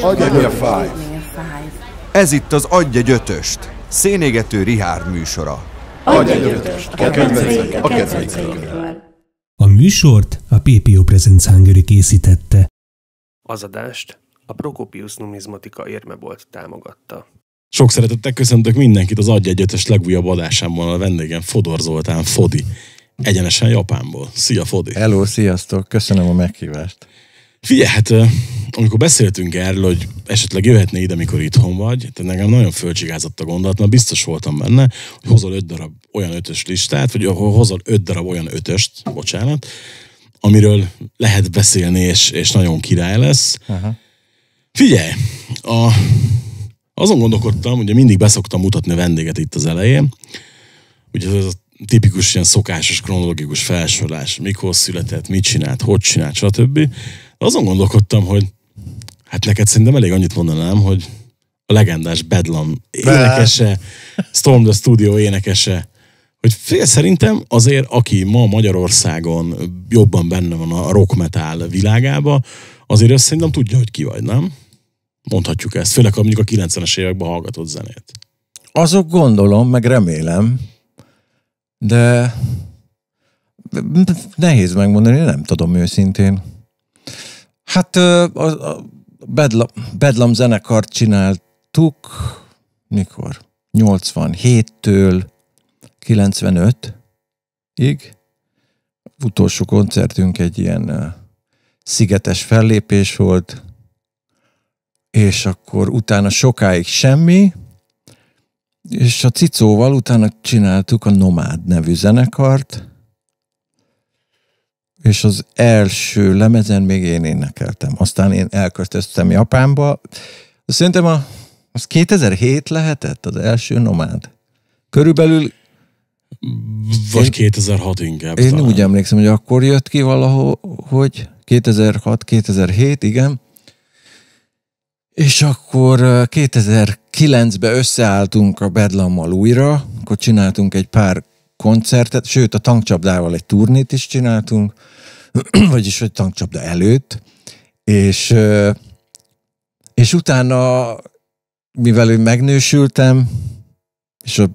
Adj egy a fáj. Ez itt az Adj egy ötöst, szénégető Rihárd műsora. Adj egy ötöst, a kedvencekről. A, a műsort a PPO Presence Hungary készítette. Az adást a Prokopius numizmatika érmebolt támogatta. Sok szeretettel köszöntök mindenkit az Adj egy ötöst legújabb adásámmal a vendégem Fodor Zoltán Fodi. Egyenesen Japánból. Szia, Fodi! Hello, sziasztok! Köszönöm a meghívást! Figyelj, hát amikor beszéltünk erről, hogy esetleg jöhetné ide, mikor itthon vagy, te nekem nagyon fölcsigázott a gondolat, mert biztos voltam benne, hogy hozol öt darab olyan ötös listát, vagy hozol öt darab olyan ötöst, bocsánat, amiről lehet beszélni, és, és nagyon király lesz. Aha. Figyelj, a, azon gondolkodtam, ugye mindig beszoktam mutatni a vendéget itt az elején, ugye ez a tipikus ilyen szokásos, kronológikus felsorolás, mikor született, mit csinált, hogy csinált, stb. Azon gondolkodtam, hogy hát neked szerintem elég annyit mondanám, hogy a legendás Bedlam énekese, Storm the Studio énekese, hogy fél szerintem azért, aki ma Magyarországon jobban benne van a rock metal világába, azért azt szerintem tudja, hogy ki vagy, nem? Mondhatjuk ezt, főleg ha mondjuk a 90-es években hallgatott zenét. Azok gondolom, meg remélem, de nehéz megmondani, nem tudom őszintén. Hát a, Bedlam, Bedlam zenekart csináltuk, mikor? 87-től 95-ig. Utolsó koncertünk egy ilyen szigetes fellépés volt, és akkor utána sokáig semmi, és a Cicóval utána csináltuk a Nomád nevű zenekart, és az első lemezen még én énekeltem. Aztán én elköltöztem Japánba. Szerintem a, az 2007 lehetett az első Nomád. Körülbelül vagy én, 2006 inkább. Én talán. úgy emlékszem, hogy akkor jött ki valahol, hogy 2006-2007, igen. És akkor 2000 2009-ben összeálltunk a Bedlammal újra, akkor csináltunk egy pár koncertet, sőt a tankcsapdával egy turnét is csináltunk, vagyis egy tankcsapda előtt, és, és utána, mivel ő megnősültem, és a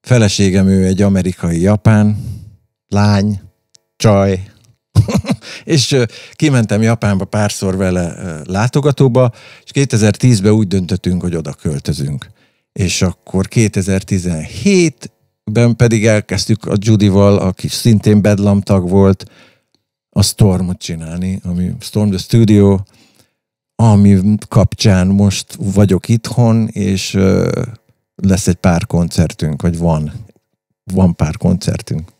feleségem ő egy amerikai japán lány, csaj, és kimentem Japánba párszor vele látogatóba, és 2010-ben úgy döntöttünk, hogy oda költözünk. És akkor 2017-ben pedig elkezdtük a Judival, aki szintén Bedlam tag volt, a Stormot csinálni, ami Storm the Studio, ami kapcsán most vagyok itthon, és lesz egy pár koncertünk, vagy van, van pár koncertünk.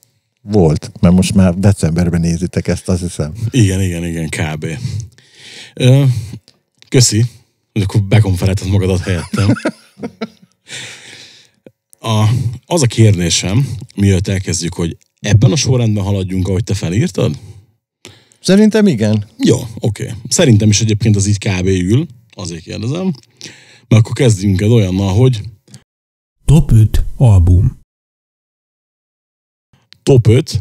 Volt, mert most már decemberben nézitek ezt, azt hiszem. Igen, igen, igen, kb. köszi, hogy akkor bekonferáltad magadat helyettem. A, az a kérdésem, mielőtt elkezdjük, hogy ebben a sorrendben haladjunk, ahogy te felírtad? Szerintem igen. Jó, oké. Okay. Szerintem is egyébként az így kb. ül, azért kérdezem. Mert akkor kezdjünk el olyannal, hogy... Top 5 album top 5,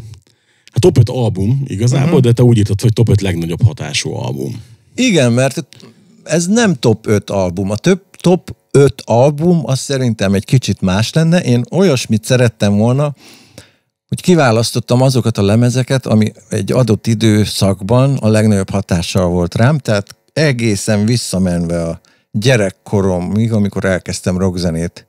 hát top 5 album igazából, uh-huh. de te úgy írtad, hogy top 5 legnagyobb hatású album. Igen, mert ez nem top 5 album. A több top 5 album az szerintem egy kicsit más lenne. Én olyasmit szerettem volna, hogy kiválasztottam azokat a lemezeket, ami egy adott időszakban a legnagyobb hatással volt rám, tehát egészen visszamenve a gyerekkoromig, amikor elkezdtem rockzenét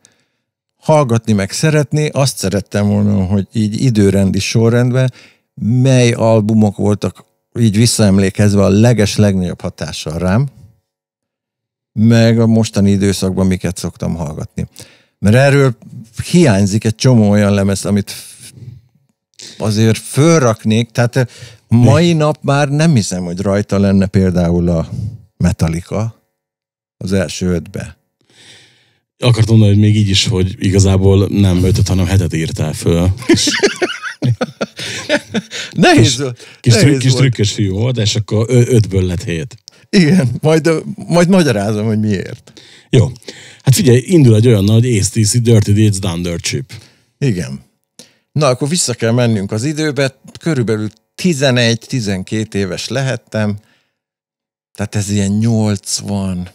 hallgatni meg szeretni, azt szerettem volna, hogy így időrendi sorrendben mely albumok voltak így visszaemlékezve a leges legnagyobb hatással rám, meg a mostani időszakban miket szoktam hallgatni. Mert erről hiányzik egy csomó olyan lemez, amit azért fölraknék, tehát mai nap már nem hiszem, hogy rajta lenne például a Metallica az első ötbe akartam mondani, hogy még így is, hogy igazából nem ötöt, hanem hetet írtál föl. És nehéz, kis, kis, nehéz trükk, kis trükkös fiú volt, és akkor ötből lett hét. Igen, majd, majd magyarázom, hogy miért. Jó. Hát figyelj, indul egy olyan nagy ACTC Dirty Deeds Dunder Chip. Igen. Na, akkor vissza kell mennünk az időbe. Körülbelül 11-12 éves lehettem. Tehát ez ilyen 80,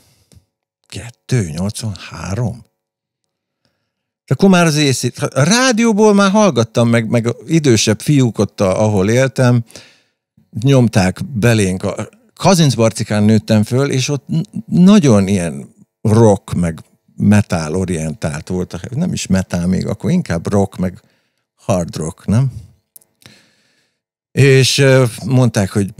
283? És akkor már az észét, A rádióból már hallgattam, meg, meg idősebb fiúk ott, ahol éltem, nyomták belénk. A Kazinc Barcikán nőttem föl, és ott nagyon ilyen rock, meg metal orientált volt. Nem is metal még, akkor inkább rock, meg hard rock, nem? És mondták, hogy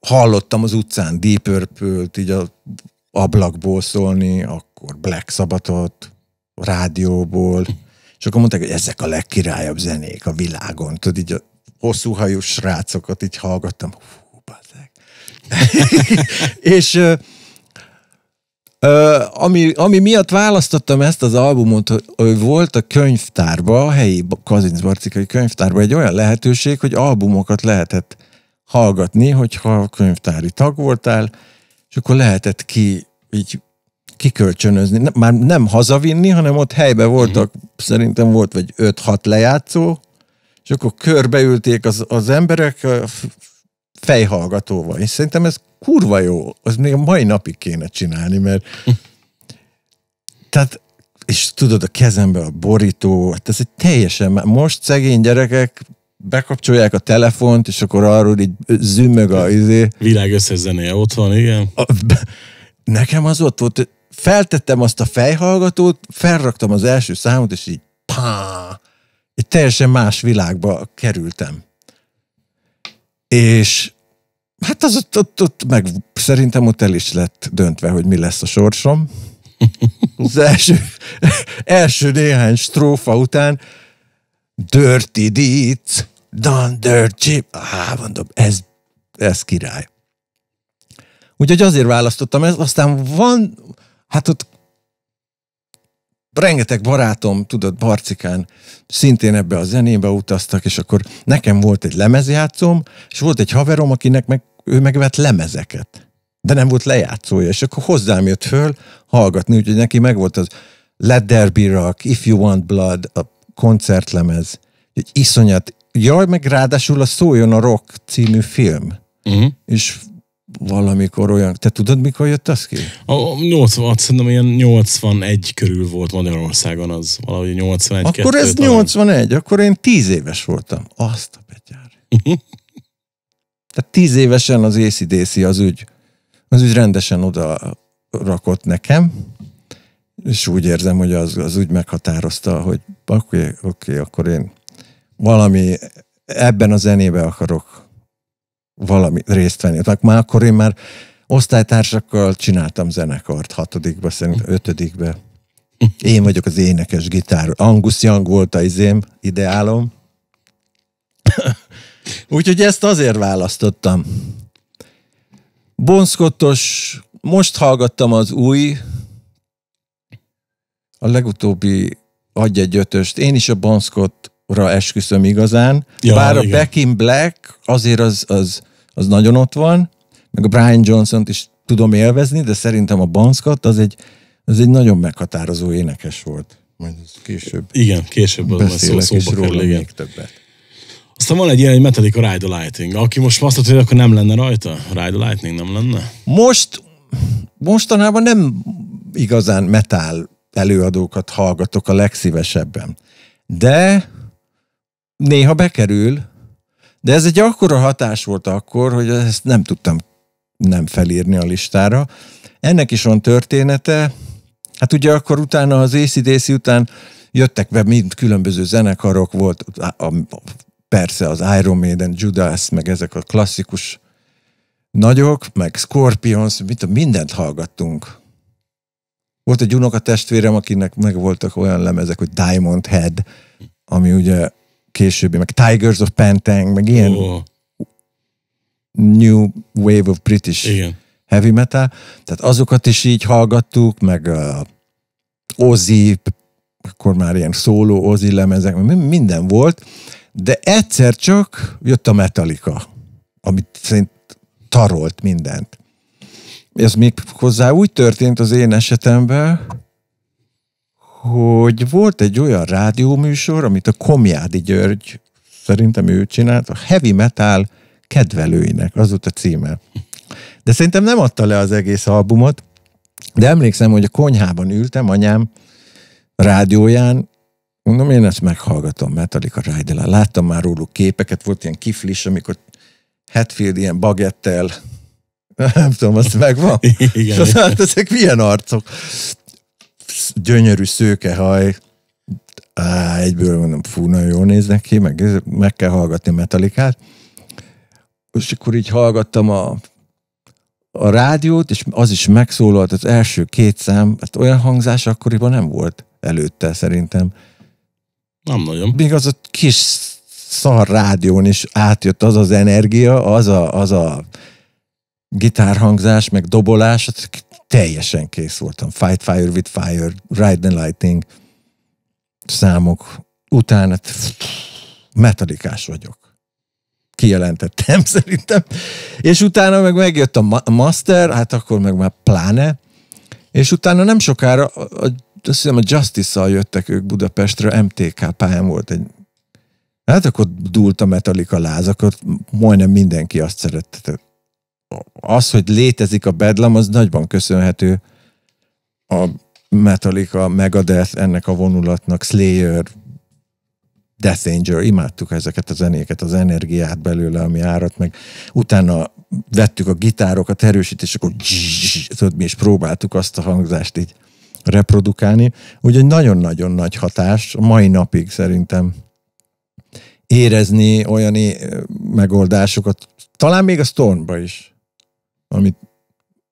hallottam az utcán Deep Purple-t, így a ablakból szólni, akkor Black Sabbathot, rádióból, és akkor mondták, hogy ezek a legkirályabb zenék a világon. Tudod, így a hosszú hajú srácokat így hallgattam. Hú, és ö, ö, ami, ami miatt választottam ezt az albumot, hogy volt a könyvtárba, a helyi Kazincbarcikai könyvtárba egy olyan lehetőség, hogy albumokat lehetett hallgatni, hogyha könyvtári tag voltál, és akkor lehetett ki így kikölcsönözni, már nem hazavinni, hanem ott helyben voltak, uh-huh. szerintem volt vagy 5-6 lejátszó, és akkor körbeülték az, az emberek fejhallgatóval, és szerintem ez kurva jó, az még a mai napig kéne csinálni, mert tehát, és tudod, a kezembe a borító, hát ez egy teljesen, most szegény gyerekek bekapcsolják a telefont, és akkor arról így zümmög a izé. Világ összezenéje ott van, igen. A, nekem az ott volt, feltettem azt a fejhallgatót, felraktam az első számot, és így pá, egy teljesen más világba kerültem. És hát az ott, ott, ott meg szerintem ott el is lett döntve, hogy mi lesz a sorsom. Az első, első néhány strófa után Dirty Deeds, don dirty. Ah, mondom, ez, ez király. Úgyhogy azért választottam ezt, aztán van, hát ott rengeteg barátom, tudod, Barcikán szintén ebbe a zenébe utaztak, és akkor nekem volt egy lemezjátszóm, és volt egy haverom, akinek meg, ő megvett lemezeket, de nem volt lejátszója, és akkor hozzám jött föl hallgatni, úgyhogy neki meg volt az Let There Be Rock, If You Want Blood, a koncertlemez. Egy iszonyat. Jaj, meg ráadásul a Szóljon a Rock című film. Uh-huh. És valamikor olyan, te tudod mikor jött az ki? A, 80, 80, szerintem ilyen 81 körül volt Magyarországon az, valahogy 81 Akkor ez talán. 81, akkor én 10 éves voltam. Azt a betyár. Tehát 10 évesen az észidészi az ügy, az ügy rendesen oda rakott nekem, és úgy érzem, hogy az, az úgy meghatározta, hogy oké, okay, oké, okay, akkor én valami ebben a zenébe akarok valami részt venni. Tehát már akkor én már osztálytársakkal csináltam zenekart, hatodikba, szerintem ötödikbe. Én vagyok az énekes gitár. Angus Young volt az izém, ideálom. Úgyhogy ezt azért választottam. Bonszkottos, most hallgattam az új a legutóbbi adj egy ötöst, én is a Bonskotra esküszöm igazán, ja, bár igen. a Back in Black azért az, az, az nagyon ott van, meg a Brian Johnson-t is tudom élvezni, de szerintem a Bonskot az egy, az egy nagyon meghatározó énekes volt. Majd később. Igen, később az beszélek, szó, szóba kerül, igen. még többet. Aztán van egy ilyen, egy a Ride a Lightning. Aki most azt mondta, hogy akkor nem lenne rajta? Ride a Lightning nem lenne? Most, mostanában nem igazán metal előadókat hallgatok a legszívesebben. De néha bekerül, de ez egy akkora hatás volt akkor, hogy ezt nem tudtam nem felírni a listára. Ennek is van története. Hát ugye akkor utána az ACDC után jöttek be mind különböző zenekarok, volt a, a, persze az Iron Maiden, Judas, meg ezek a klasszikus nagyok, meg Scorpions, mit, mindent hallgattunk. Volt egy testvérem, akinek meg voltak olyan lemezek, hogy Diamond Head, ami ugye későbbi, meg Tigers of Pantang, meg ilyen oh. New Wave of British Igen. Heavy Metal. Tehát azokat is így hallgattuk, meg a uh, Ozzy, akkor már ilyen szóló Ozzy lemezek, minden volt, de egyszer csak jött a Metallica, amit szerint tarolt mindent ez még hozzá úgy történt az én esetemben, hogy volt egy olyan rádióműsor, amit a Komjádi György, szerintem ő csinált, a Heavy Metal kedvelőinek, az volt a címe. De szerintem nem adta le az egész albumot, de emlékszem, hogy a konyhában ültem anyám rádióján, mondom, én ezt meghallgatom, Metallica Ride-el. Láttam már róluk képeket, volt ilyen kiflis, amikor Hetfield ilyen bagettel Nem tudom, azt megvan. Igen. És hát ezek milyen arcok? Gyönyörű szőkehaj, Á, egyből mondom, fú, nagyon jól néznek ki, meg, meg kell hallgatni metalikát. És akkor így hallgattam a, a rádiót, és az is megszólalt, az első két szám, hát olyan hangzás akkoriban nem volt előtte szerintem. Nem nagyon. Még az a kis szar rádión is átjött az az energia, az a, az a gitárhangzás, meg dobolás, teljesen kész voltam. Fight Fire with Fire, Ride the Lightning számok után hát metalikás vagyok. Kijelentettem szerintem. És utána meg megjött a, Master, hát akkor meg már pláne, és utána nem sokára, a, a, azt hiszem a Justice-szal jöttek ők Budapestre, MTK pályán volt egy Hát akkor dúlt a Metallica láz, akkor majdnem mindenki azt szerette, az, hogy létezik a bedlam, az nagyban köszönhető a Metallica, Megadeth, ennek a vonulatnak, Slayer, Death Angel, imádtuk ezeket a zenéket, az energiát belőle, ami árat, meg utána vettük a gitárokat, és akkor tudod, mi is próbáltuk azt a hangzást így reprodukálni. Úgyhogy nagyon-nagyon nagy hatás, a mai napig szerintem érezni olyan megoldásokat, talán még a Stormba is amit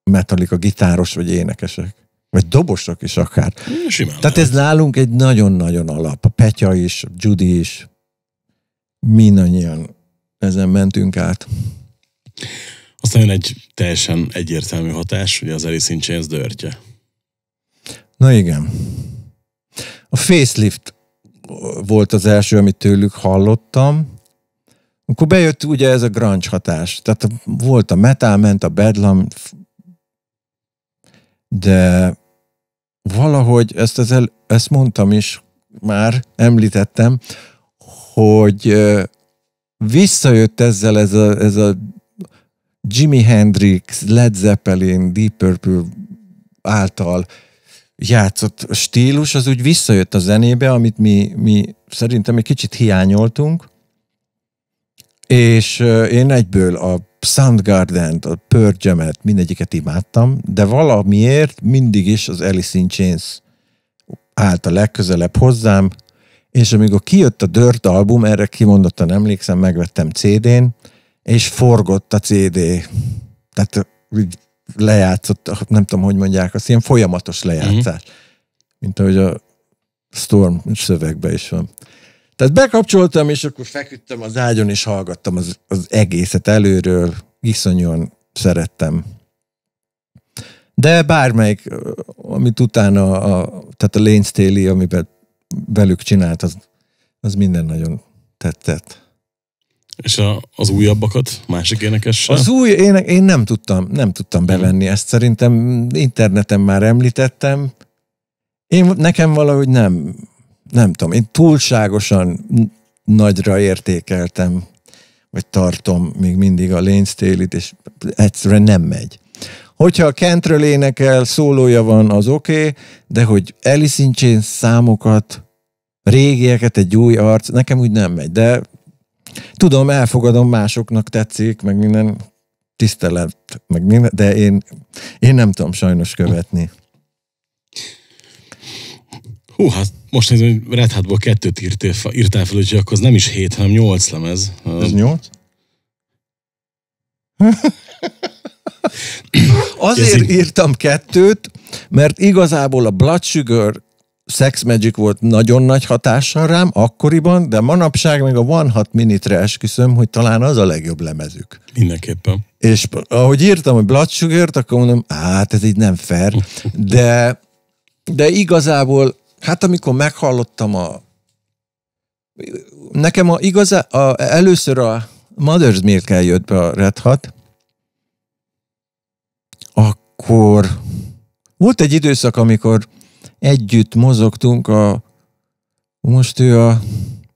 metalik a gitáros vagy énekesek. Vagy dobosok is akár. Mm, simán Tehát lehet. ez nálunk egy nagyon-nagyon alap. A Petya is, a Judy is, mindannyian ezen mentünk át. Aztán jön egy teljesen egyértelmű hatás, ugye az Alice in Chains dörtje. Na igen. A facelift volt az első, amit tőlük hallottam, akkor bejött ugye ez a grunge hatás. Tehát volt a metal, ment a bedlam, de valahogy ezt, el, ezt mondtam is, már említettem, hogy visszajött ezzel ez a, ez a Jimi Hendrix, Led Zeppelin, Deep Purple által játszott stílus, az úgy visszajött a zenébe, amit mi, mi szerintem egy kicsit hiányoltunk, és én egyből a Soundgarden-t, a Purge-emet, mindegyiket imádtam, de valamiért mindig is az Alice in Chains állt a legközelebb hozzám, és amikor kijött a Dirt album, erre kimondottan emlékszem, megvettem CD-n, és forgott a CD. Tehát lejátszott, nem tudom, hogy mondják, az ilyen folyamatos lejátszás. Mm-hmm. Mint ahogy a Storm szövegben is van. Tehát bekapcsoltam, és akkor feküdtem az ágyon, és hallgattam az, az egészet előről. Iszonyúan szerettem. De bármelyik, amit utána, a, tehát a Lane Staley, amiben velük csinált, az, az minden nagyon tetszett. És a, az újabbakat másik énekessel? Az új ének, én nem tudtam, nem tudtam bevenni ezt. Szerintem interneten már említettem. Én, nekem valahogy nem, nem tudom, én túlságosan nagyra értékeltem, vagy tartom még mindig a Lane staley és egyszerűen nem megy. Hogyha a Kentről énekel, szólója van, az oké, okay, de hogy Alice in Chains számokat, régieket, egy új arc, nekem úgy nem megy, de tudom, elfogadom, másoknak tetszik, meg minden tisztelet, meg minden, de én, én nem tudom sajnos követni. Hú, hát most nézem, hogy Red Hatból kettőt írtél, írtál fel, úgyhogy akkor az nem is hét, hanem nyolc lemez. Ez nyolc? Azért így... írtam kettőt, mert igazából a Blood Sugar Sex Magic volt nagyon nagy hatással rám akkoriban, de manapság még a One Hot Minute-re esküszöm, hogy talán az a legjobb lemezük. Mindenképpen. És ahogy írtam, hogy Blood Sugar-t, akkor mondom, hát ez így nem fair, de, de igazából Hát amikor meghallottam a... Nekem a igazá... A, először a Mother's Milk jött be a Red Hat, akkor volt egy időszak, amikor együtt mozogtunk a... Most ő a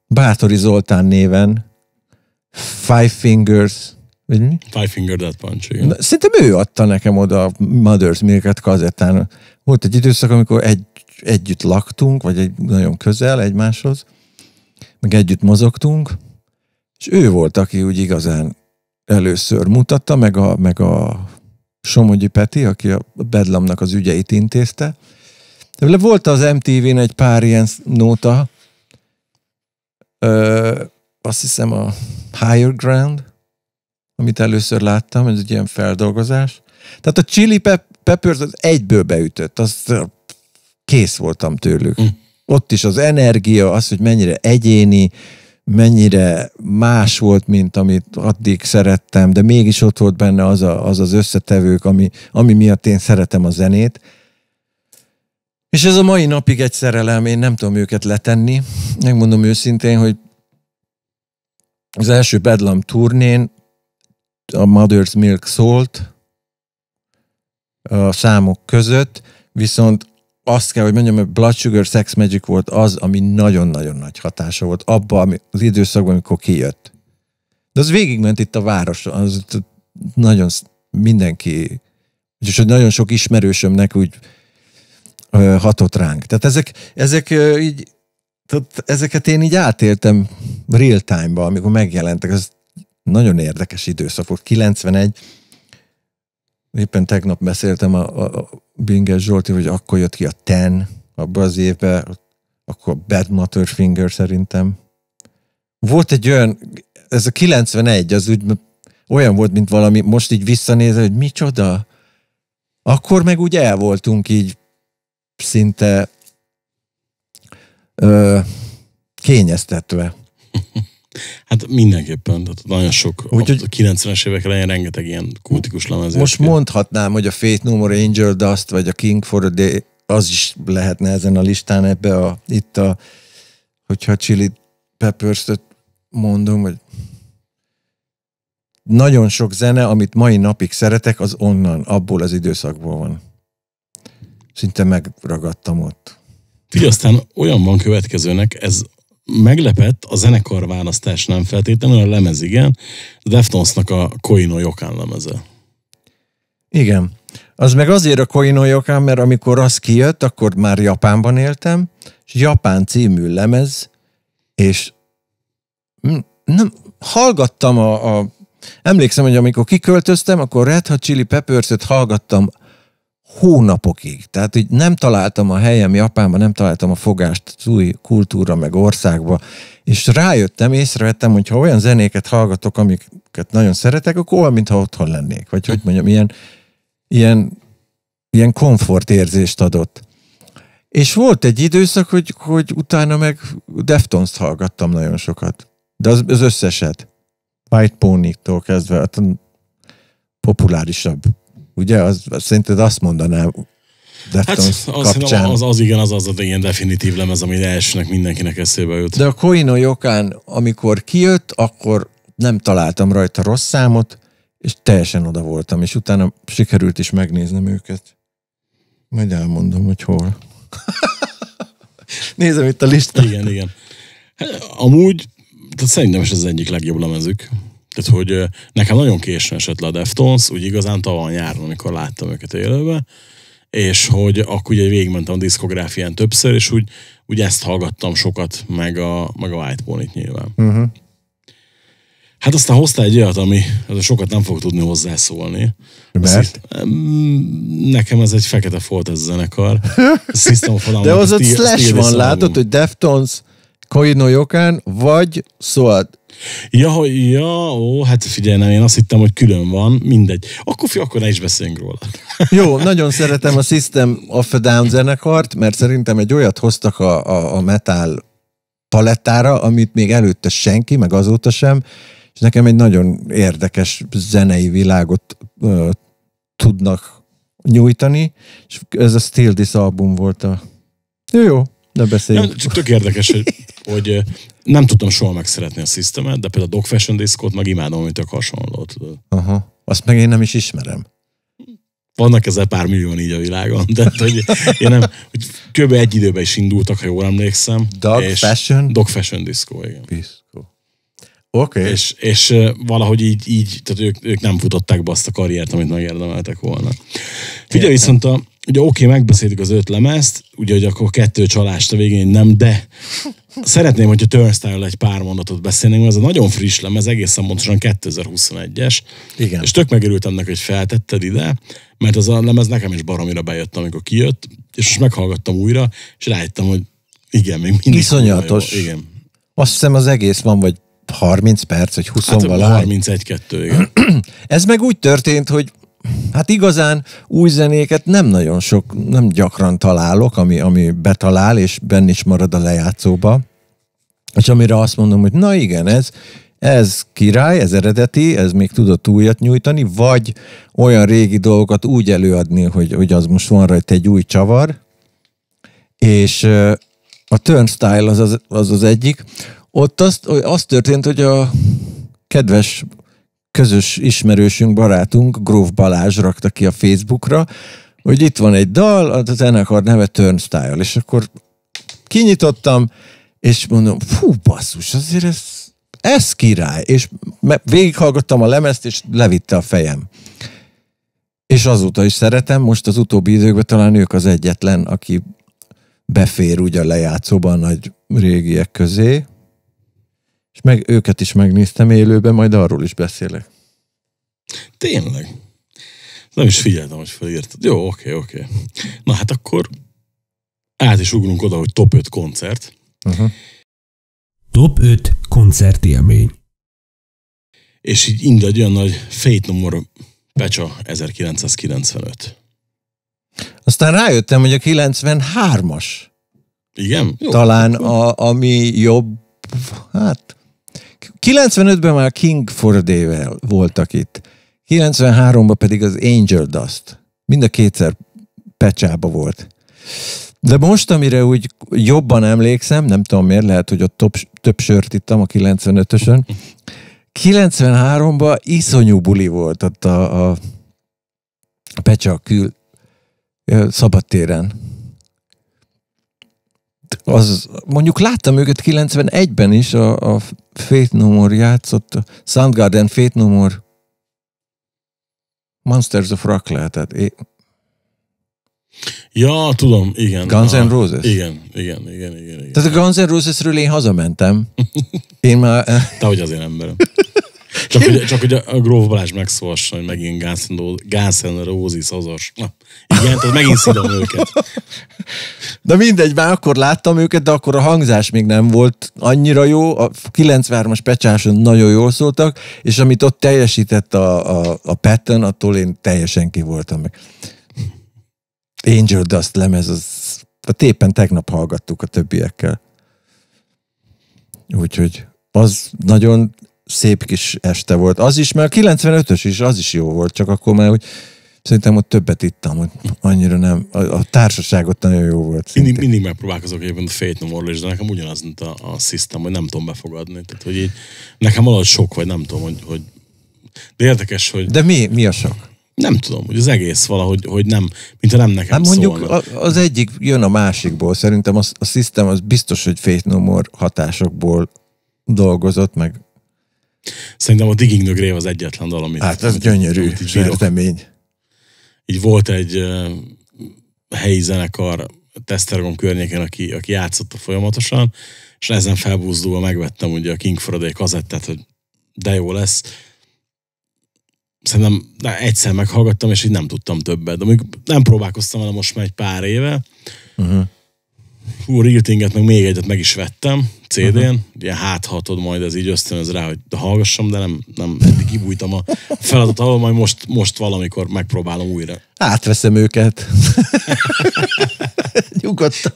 Bátori Zoltán néven Five Fingers vagy mi? Five Finger Death Punch, igen. szerintem ő adta nekem oda a Mother's Milk-et kazettán. Volt egy időszak, amikor egy együtt laktunk, vagy egy nagyon közel egymáshoz, meg együtt mozogtunk, és ő volt, aki úgy igazán először mutatta, meg a, meg a Somogyi Peti, aki a Bedlamnak az ügyeit intézte. De volt az MTV-n egy pár ilyen nóta, ö, azt hiszem a Higher Ground, amit először láttam, ez egy ilyen feldolgozás. Tehát a Chili Peppers az egyből beütött, az kész voltam tőlük. Mm. Ott is az energia, az, hogy mennyire egyéni, mennyire más volt, mint amit addig szerettem, de mégis ott volt benne az a, az, az összetevők, ami, ami miatt én szeretem a zenét. És ez a mai napig egy szerelem, én nem tudom őket letenni. Megmondom őszintén, hogy az első Bedlam turnén a Mother's Milk szólt a számok között, viszont azt kell, hogy mondjam, hogy Blood Sugar Sex Magic volt az, ami nagyon-nagyon nagy hatása volt abba ami, az időszakban, amikor kijött. De az végigment itt a város, az nagyon mindenki, és nagyon sok ismerősömnek úgy ö, hatott ránk. Tehát ezek, ezek ö, így, tehát ezeket én így átéltem real time-ba, amikor megjelentek. Ez nagyon érdekes időszak volt. 91, éppen tegnap beszéltem a, a, a Binges Zsolti, hogy akkor jött ki a Ten abban az évben, akkor Bad Finger szerintem. Volt egy olyan, ez a 91, az úgy olyan volt, mint valami, most így visszanézve, hogy micsoda. Akkor meg úgy el voltunk így szinte ö, kényeztetve. Hát mindenképpen, tehát nagyon sok, Úgy, a 90-es évek elején rengeteg ilyen kultikus lemez. Most ér. mondhatnám, hogy a Fate No More Angel Dust, vagy a King for a Day, az is lehetne ezen a listán ebbe a, itt a, hogyha Chili peppers mondom, hogy nagyon sok zene, amit mai napig szeretek, az onnan, abból az időszakból van. Szinte megragadtam ott. Ti aztán olyan van következőnek, ez meglepett a zenekar választás nem feltétlenül, a lemez igen, a Deftonsnak a Koino Jokán lemeze. Igen. Az meg azért a Koino Jokán, mert amikor az kijött, akkor már Japánban éltem, és Japán című lemez, és nem, hallgattam a, a Emlékszem, hogy amikor kiköltöztem, akkor Red Hot Chili peppers hallgattam hónapokig. Tehát, hogy nem találtam a helyem Japánban, nem találtam a fogást az új kultúra, meg országba, és rájöttem, észrevettem, hogy ha olyan zenéket hallgatok, amiket nagyon szeretek, akkor olyan, mintha otthon lennék. Vagy hogy mondjam, ilyen, ilyen, ilyen komfortérzést adott. És volt egy időszak, hogy, hogy utána meg Deftones-t hallgattam nagyon sokat. De az, az összeset. White Pony-tól kezdve, hát populárisabb ugye? Az, szerinted azt mondaná Deftons hát, az, kapcsán. Az, az, igen, az az a ilyen definitív lemez, ami elsőnek mindenkinek eszébe jut. De a Koino Jokán, amikor kijött, akkor nem találtam rajta rossz számot, és teljesen oda voltam, és utána sikerült is megnéznem őket. Majd elmondom, hogy hol. Nézem itt a listát. Igen, igen. Hát, amúgy, tehát szerintem is az egyik legjobb lemezük. Tehát, hogy nekem nagyon későn esett le a Deftones, úgy igazán tavaly nyáron, amikor láttam őket élőben, és hogy akkor ugye végigmentem a diszkográfián többször, és úgy, úgy ezt hallgattam sokat, meg a, meg a White Pony-t nyilván. Uh-huh. Hát aztán hoztál egy olyat, ami sokat nem fog tudni hozzászólni. Mert? Azt, nekem ez egy fekete folt ez a zenekar. A De az ott Slash van, látod, hogy Deftones, Koino Jokán, vagy Szóad. Ja, ja, ó, hát figyelj, nem, én azt hittem, hogy külön van, mindegy. Akkor fi, akkor ne is beszéljünk róla. Jó, nagyon szeretem a System of a Down zenekart, mert szerintem egy olyat hoztak a, a, a metal palettára, amit még előtte senki, meg azóta sem, és nekem egy nagyon érdekes zenei világot ö, tudnak nyújtani, és ez a Still This album volt a... Jó, jó, de beszéljünk. Nem, csak tök érdekes, hogy, hogy nem tudtam soha megszeretni a szisztemet, de például a Dog Fashion Discot meg imádom, amit a hasonlót. Aha. Azt meg én nem is ismerem. Vannak ezzel pár millió így a világon, de hogy én nem, hogy kb. egy időben is indultak, ha jól emlékszem. Dog és Fashion? Dog Fashion Disco, igen. Disco. Oké. Okay. És, és valahogy így, így tehát ők, ők nem futották be azt a karriert, amit megérdemeltek volna. Figyelj, viszont a, ugye oké, okay, megbeszélik az öt lemezt, ugye, hogy akkor kettő csalást a végén nem, de szeretném, hogyha Turnstile egy pár mondatot beszélnénk, mert ez a nagyon friss lemez, egészen pontosan 2021-es. Igen. És tök megörült ennek, hogy feltetted ide, mert az a lemez nekem is baromira bejött, amikor kijött, és most meghallgattam újra, és rájöttem, hogy igen, még mindig. Iszonyatos. Igen. Azt hiszem az egész van, vagy 30 perc, vagy 20 hát, valahány. 31-2, igen. ez meg úgy történt, hogy hát igazán új zenéket nem nagyon sok, nem gyakran találok, ami, ami betalál, és benn is marad a lejátszóba. És amire azt mondom, hogy na igen, ez, ez király, ez eredeti, ez még tudott újat nyújtani, vagy olyan régi dolgokat úgy előadni, hogy, hogy az most van rajta egy új csavar, és a Turnstile az az, az, az egyik. Ott azt, az történt, hogy a kedves közös ismerősünk, barátunk, Gróf Balázs rakta ki a Facebookra, hogy itt van egy dal, a zenekar neve Turnstyle, és akkor kinyitottam, és mondom, fú, basszus, azért ez, ez király, és végighallgattam a lemezt, és levitte a fejem. És azóta is szeretem, most az utóbbi időkben talán ők az egyetlen, aki befér ugye a lejátszóban a nagy régiek közé és meg őket is megnéztem élőben, majd arról is beszélek. Tényleg? Nem is figyeltem, hogy felírtad. Jó, oké, oké. Na hát akkor át is ugrunk oda, hogy top 5 koncert. Uh-huh. Top 5 élmény. És így egy olyan nagy Fate No More Pecsa 1995. Aztán rájöttem, hogy a 93-as. Igen? Jó, Talán hát a, ami jobb, hát 95-ben már King for a Day-vel voltak itt. 93-ban pedig az Angel Dust. Mind a kétszer pecsába volt. De most, amire úgy jobban emlékszem, nem tudom miért, lehet, hogy ott top, több sört ittam a 95-ösön, 93-ban iszonyú buli volt ott a, a Pecsa kül szabadtéren az, mondjuk láttam őket 91-ben is, a, a Fate No More játszott, a Soundgarden Fate No More Monsters of Rock lehetett. É... Ja, tudom, igen. Guns N' Roses? Igen, igen, igen, igen. igen. Tehát a Guns N' Rosesről én hazamentem. Én már... Te vagy az én emberem. Csak, hogy, csak hogy a Grove Balázs megszólassa, hogy megint Guns N' Roses azas. Na. Igen, tehát megint szidom őket. De mindegy, már akkor láttam őket, de akkor a hangzás még nem volt annyira jó. A 93-as pecsáson nagyon jól szóltak, és amit ott teljesített a, a, a Patton, attól én teljesen ki voltam meg. Angel Dust lemez, az, a hát éppen tegnap hallgattuk a többiekkel. Úgyhogy az nagyon szép kis este volt. Az is, mert 95-ös is, az is jó volt, csak akkor már, hogy Szerintem ott többet ittam, hogy annyira nem. A, a társaság ott nagyon jó volt. Mindig, mindig megpróbálkozok egyébként a Fate no de nekem ugyanaz, mint a, a system, hogy nem tudom befogadni. Tehát, hogy így, nekem valahogy sok, vagy nem tudom, hogy, hogy de érdekes, hogy... De mi, mi a sok? Nem tudom, hogy az egész valahogy, hogy nem, mint a nem nekem hát mondjuk szólna. A, az egyik jön a másikból, szerintem az, a System az biztos, hogy Fate No More hatásokból dolgozott, meg Szerintem a Digging the Grave az egyetlen dolog, amit... Hát ez gyönyörű, gyönyörű így volt egy helyi zenekar Tesztergom környéken, aki, aki játszotta folyamatosan, és ezen felbúzdulva megvettem ugye a King Friday kazettát, hogy de jó lesz. Szerintem de egyszer meghallgattam, és így nem tudtam többet. De nem próbálkoztam vele most már egy pár éve. Uh-huh. Hú, Real meg még egyet meg is vettem, CD-n, uh-huh. ugye háthatod majd ez így ösztönöz rá, hogy hallgassam, de nem, nem eddig kibújtam a feladat alól, majd most, most valamikor megpróbálom újra. Átveszem őket. Nyugodtan.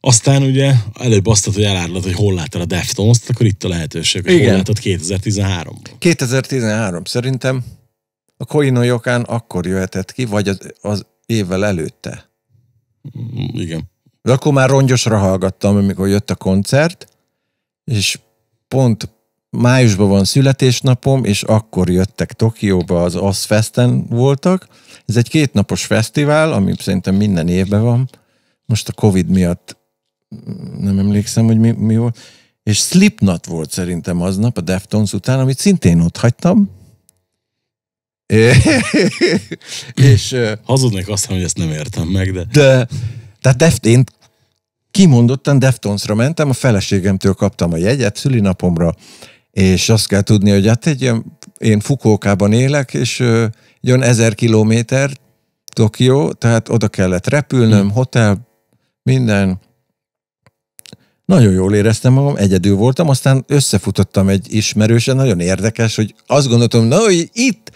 Aztán ugye előbb azt hogy elárulod, hogy hol láttad a deftones akkor itt a lehetőség, hogy Igen. hol láttad 2013 ban 2013 szerintem a Koinojokán akkor jöhetett ki, vagy az, az évvel előtte. Mm, igen. De akkor már rongyosra hallgattam, amikor jött a koncert, és pont májusban van születésnapom, és akkor jöttek Tokióba, az Oz Festen voltak. Ez egy kétnapos fesztivál, ami szerintem minden évben van. Most a Covid miatt nem emlékszem, hogy mi, mi volt. És Slipknot volt szerintem aznap, a Deftones után, amit szintén ott hagytam. és, Hazudnék azt hogy ezt nem értem meg, de... de tehát Deft, én kimondottan Deftonsra mentem, a feleségemtől kaptam a jegyet szülinapomra, és azt kell tudni, hogy hát egy ilyen, én Fukókában élek, és ö, egy olyan ezer kilométer Tokió, tehát oda kellett repülnöm, mm. hotel, minden. Nagyon jól éreztem magam, egyedül voltam, aztán összefutottam egy ismerősen, nagyon érdekes, hogy azt gondoltam, na, hogy itt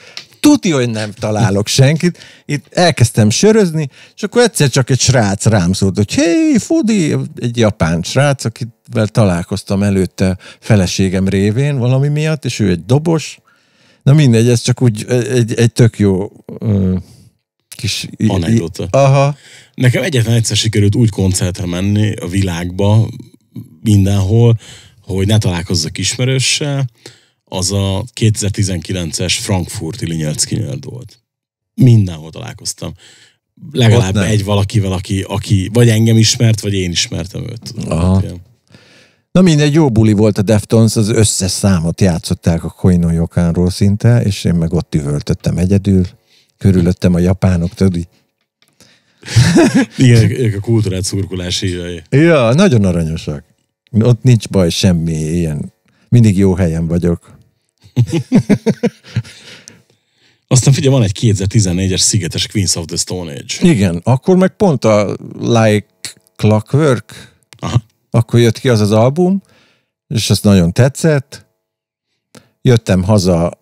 tudja, hogy nem találok senkit. Itt elkezdtem sörözni, és akkor egyszer csak egy srác rám szólt, hogy hé, Fudi, egy japán srác, akivel találkoztam előtte feleségem révén valami miatt, és ő egy dobos. Na mindegy, ez csak úgy egy, egy tök jó kis... Anekdota. Aha. Nekem egyetlen egyszer sikerült úgy koncertre menni a világba, mindenhol, hogy ne találkozzak ismerőssel, az a 2019-es frankfurti Linyelcki nyelv volt. Mindenhol találkoztam. Legalább egy valakivel, aki, aki vagy engem ismert, vagy én ismertem őt. Aha. Na mindegy, jó buli volt a deftons? az összes számot játszották a Koino Jokánról szinte, és én meg ott üvöltöttem egyedül, körülöttem a japánok, tudod, Igen, ők a kultúrát szurkulás hívei. Ja, nagyon aranyosak. Ott nincs baj, semmi ilyen. Mindig jó helyen vagyok. Aztán figyelj, van egy 2014-es szigetes Queens of the Stone Age. Igen, akkor meg pont a Like Clockwork, Aha. akkor jött ki az az album, és azt nagyon tetszett. Jöttem haza,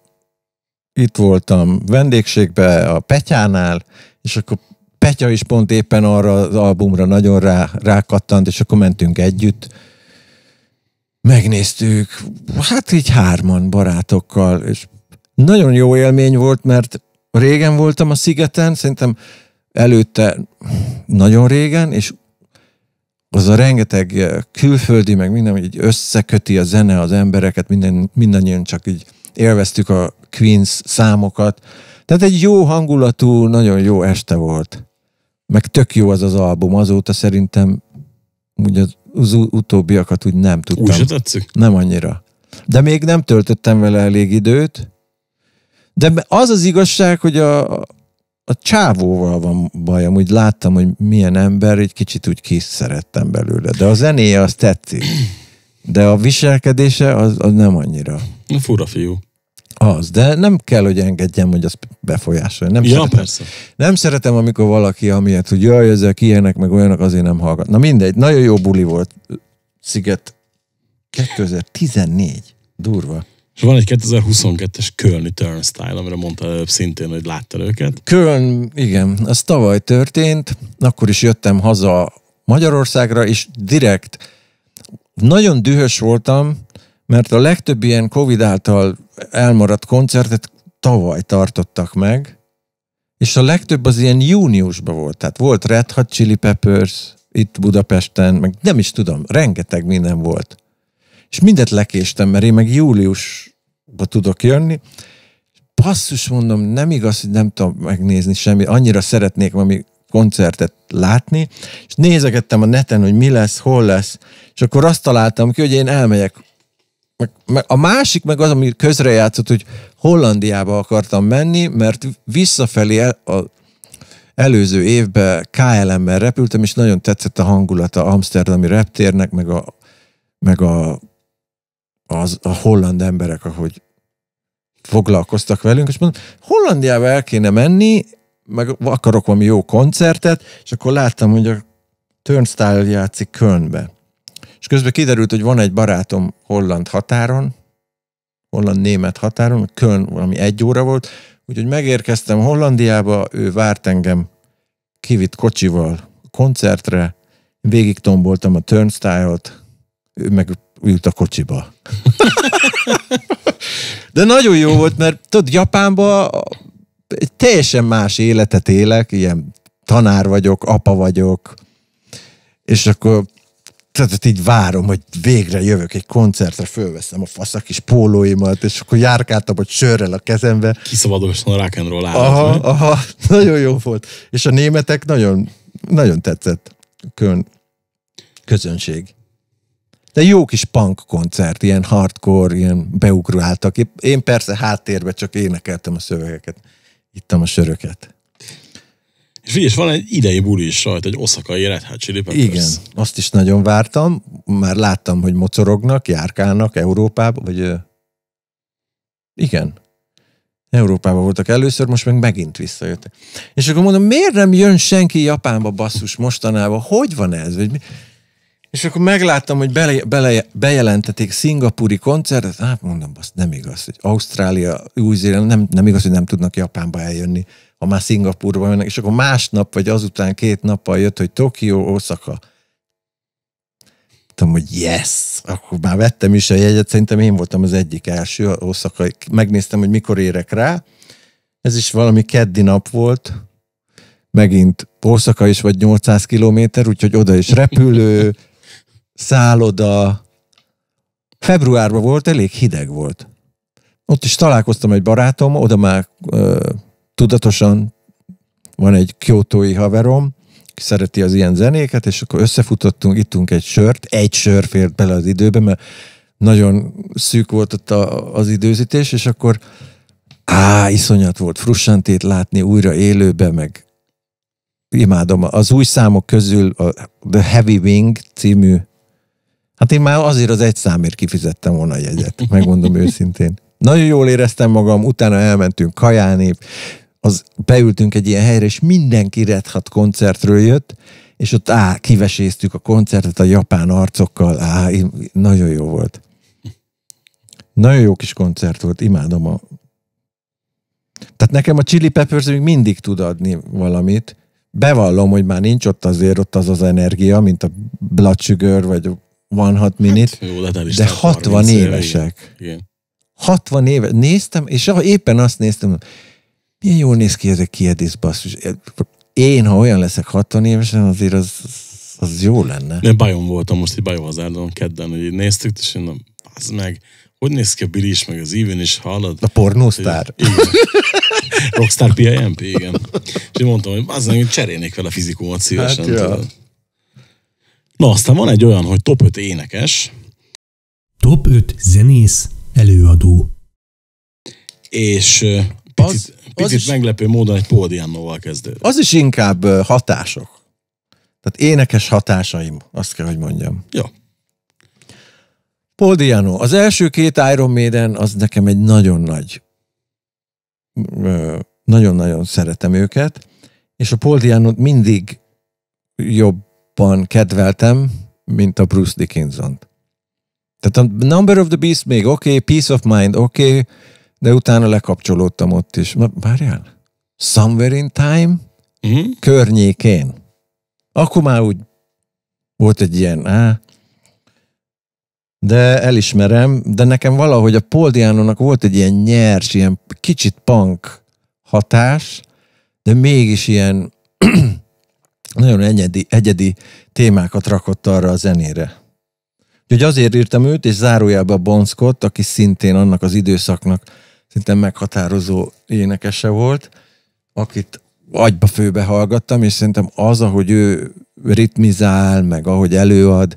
itt voltam vendégségbe a Petyánál, és akkor Petya is pont éppen arra az albumra nagyon rá, rákattant, és akkor mentünk együtt megnéztük, hát így hárman barátokkal, és nagyon jó élmény volt, mert régen voltam a szigeten, szerintem előtte nagyon régen, és az a rengeteg külföldi, meg minden, hogy összeköti a zene az embereket, minden, mindannyian csak így élveztük a Queens számokat. Tehát egy jó hangulatú, nagyon jó este volt. Meg tök jó az az album, azóta szerintem ugye az utóbbiakat úgy nem tudtam. Úgy tetszik? Nem annyira. De még nem töltöttem vele elég időt. De az az igazság, hogy a, a csávóval van bajom, úgy láttam, hogy milyen ember, egy kicsit úgy szerettem belőle. De a zenéje az tetszik. De a viselkedése az, az nem annyira. Fura fiú. Az, de nem kell, hogy engedjem, hogy az befolyásolja. Nem ja, szeretem. Nem szeretem, amikor valaki amiatt, hogy jaj, ezek ilyenek, meg olyanok, azért nem hallgat. Na mindegy, nagyon jó buli volt Sziget 2014. Durva. És van egy 2022-es Kölni Turnstyle, amire mondta előbb szintén, hogy láttad őket. Köln, igen, az tavaly történt, akkor is jöttem haza Magyarországra, és direkt nagyon dühös voltam, mert a legtöbb ilyen Covid által elmaradt koncertet tavaly tartottak meg, és a legtöbb az ilyen júniusban volt. Tehát volt Red Hot Chili Peppers itt Budapesten, meg nem is tudom, rengeteg minden volt. És mindet lekéstem, mert én meg júliusba tudok jönni. Basszus mondom, nem igaz, hogy nem tudom megnézni semmi, Annyira szeretnék valami koncertet látni, és nézegettem a neten, hogy mi lesz, hol lesz, és akkor azt találtam ki, hogy én elmegyek a másik meg az, ami közrejátszott, hogy Hollandiába akartam menni, mert visszafelé el, a előző évben KLM-mel repültem, és nagyon tetszett a hangulata Amsterdami reptérnek, meg a, meg a, az, a holland emberek, ahogy foglalkoztak velünk, és mondtam, Hollandiába el kéne menni, meg akarok valami jó koncertet, és akkor láttam, hogy a Turnstile játszik Kölnbe. És közben kiderült, hogy van egy barátom holland határon, holland-német határon, Köln ami egy óra volt, úgyhogy megérkeztem Hollandiába, ő várt engem, kivitt kocsival koncertre, végig tomboltam a turnstile-t, ő meg ült a kocsiba. De nagyon jó volt, mert tudod, Japánban egy teljesen más életet élek, ilyen tanár vagyok, apa vagyok, és akkor tehát így várom, hogy végre jövök egy koncertre, fölveszem a fasz a kis pólóimat, és akkor járkáltam, hogy sörrel a kezembe. Kiszabadulson a rock and roll állat, Aha, aha, nagyon jó volt. És a németek nagyon, nagyon tetszett kön, közönség. De jó kis punk koncert, ilyen hardcore, ilyen beugráltak. Én persze háttérbe csak énekeltem a szövegeket, ittam a söröket. És figyelj, van egy idei buli is rajta, egy oszakai Red Hot Chili Peppers. Igen, azt is nagyon vártam. Már láttam, hogy mocorognak, járkálnak Európába, vagy... Igen. Európában voltak először, most meg megint visszajöttek. És akkor mondom, miért nem jön senki Japánba basszus mostanában? Hogy van ez? Vagy mi? És akkor megláttam, hogy bele, bele, bejelentették szingapúri koncertet, hát mondom, azt nem igaz, hogy Ausztrália, Új-Zéland, nem, nem igaz, hogy nem tudnak Japánba eljönni ha már Szingapurban mennek, és akkor másnap, vagy azután két nappal jött, hogy Tokió, Osaka. Tudom, hogy yes, akkor már vettem is a jegyet, szerintem én voltam az egyik első Osaka, megnéztem, hogy mikor érek rá, ez is valami keddi nap volt, megint Osaka is vagy 800 kilométer, úgyhogy oda is repülő, szálloda. Februárban volt, elég hideg volt. Ott is találkoztam egy barátom, oda már tudatosan van egy kiotói haverom, szereti az ilyen zenéket, és akkor összefutottunk, ittunk egy sört, egy sör fért bele az időbe, mert nagyon szűk volt ott a, az időzítés, és akkor á, iszonyat volt frussantét látni újra élőbe, meg imádom. Az új számok közül a The Heavy Wing című, hát én már azért az egy számért kifizettem volna a jegyet, megmondom őszintén. Nagyon jól éreztem magam, utána elmentünk kajálni, az beültünk egy ilyen helyre, és mindenki Red Hat koncertről jött, és ott á, kiveséztük a koncertet a japán arcokkal, á, nagyon jó volt. Nagyon jó kis koncert volt, imádom a... Tehát nekem a Chili Peppers még mindig tud adni valamit. Bevallom, hogy már nincs ott azért ott az az energia, mint a Blood Sugar, vagy One Hot Minute, hát, jó, de, de 60 évesek. Éve, igen. 60 éve. Néztem, és éppen azt néztem, milyen jól néz ki ez a kiedis basszus. Én, ha olyan leszek 60 évesen, azért az, az jó lenne. Én bajom voltam most, hogy bajom az áldon kedden, hogy néztük, és én az meg, hogy néz ki a Billy is, meg az Even is, hallod? A pornósztár. Igen. Rockstar PIMP, igen. És én mondtam, hogy az hogy cserélnék vele fizikumot szívesen. Hát, Na, aztán van egy olyan, hogy top 5 énekes. Top 5 zenész előadó. És picit, az, picit az is, meglepő módon egy pódiumnóval kezdődött. Az is inkább hatások. Tehát énekes hatásaim, azt kell, hogy mondjam. Jó. Paul Diano. Az első két Iron Maiden, az nekem egy nagyon nagy, nagyon-nagyon szeretem őket, és a Paul diano mindig jobban kedveltem, mint a Bruce Dickinson-t. Tehát a Number of the Beast még oké, okay, Peace of Mind oké, okay, de utána lekapcsolódtam ott is. Várjál, Somewhere in Time uh-huh. környékén. Akkor már úgy volt egy ilyen, á, de elismerem, de nekem valahogy a Poldiánónak volt egy ilyen nyers, ilyen kicsit punk hatás, de mégis ilyen nagyon egyedi, egyedi témákat rakott arra a zenére. Úgyhogy azért írtam őt, és zárójelbe a aki szintén annak az időszaknak szerintem meghatározó énekese volt, akit agyba főbe hallgattam, és szerintem az, ahogy ő ritmizál, meg ahogy előad,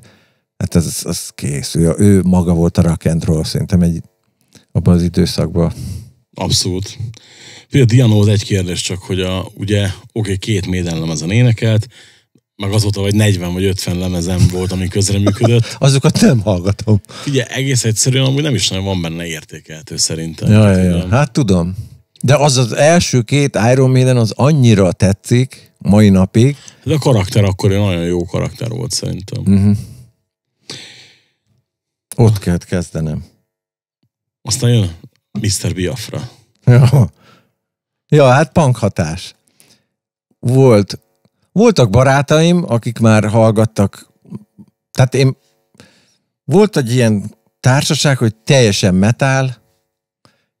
hát az, az kész. Ő, ő maga volt a rock and roll, szerintem egy, abban az időszakban. Abszolút. Például Dianóhoz egy kérdés csak, hogy a, ugye, oké, okay, két az a énekelt, meg azóta vagy 40 vagy 50 lemezem volt, ami közreműködött. Azokat nem hallgatom. Ugye egész egyszerűen amúgy nem is nagyon van benne értékeltő szerintem. Ja, ja, ja. Hát tudom. De az az első két Iron Maiden az annyira tetszik mai napig. De a karakter akkor egy nagyon jó karakter volt szerintem. Uh-huh. Ott kell kezdenem. Aztán jön Mr. Biafra. Ja. ja, hát punk hatás. Volt voltak barátaim, akik már hallgattak, tehát én volt egy ilyen társaság, hogy teljesen metál,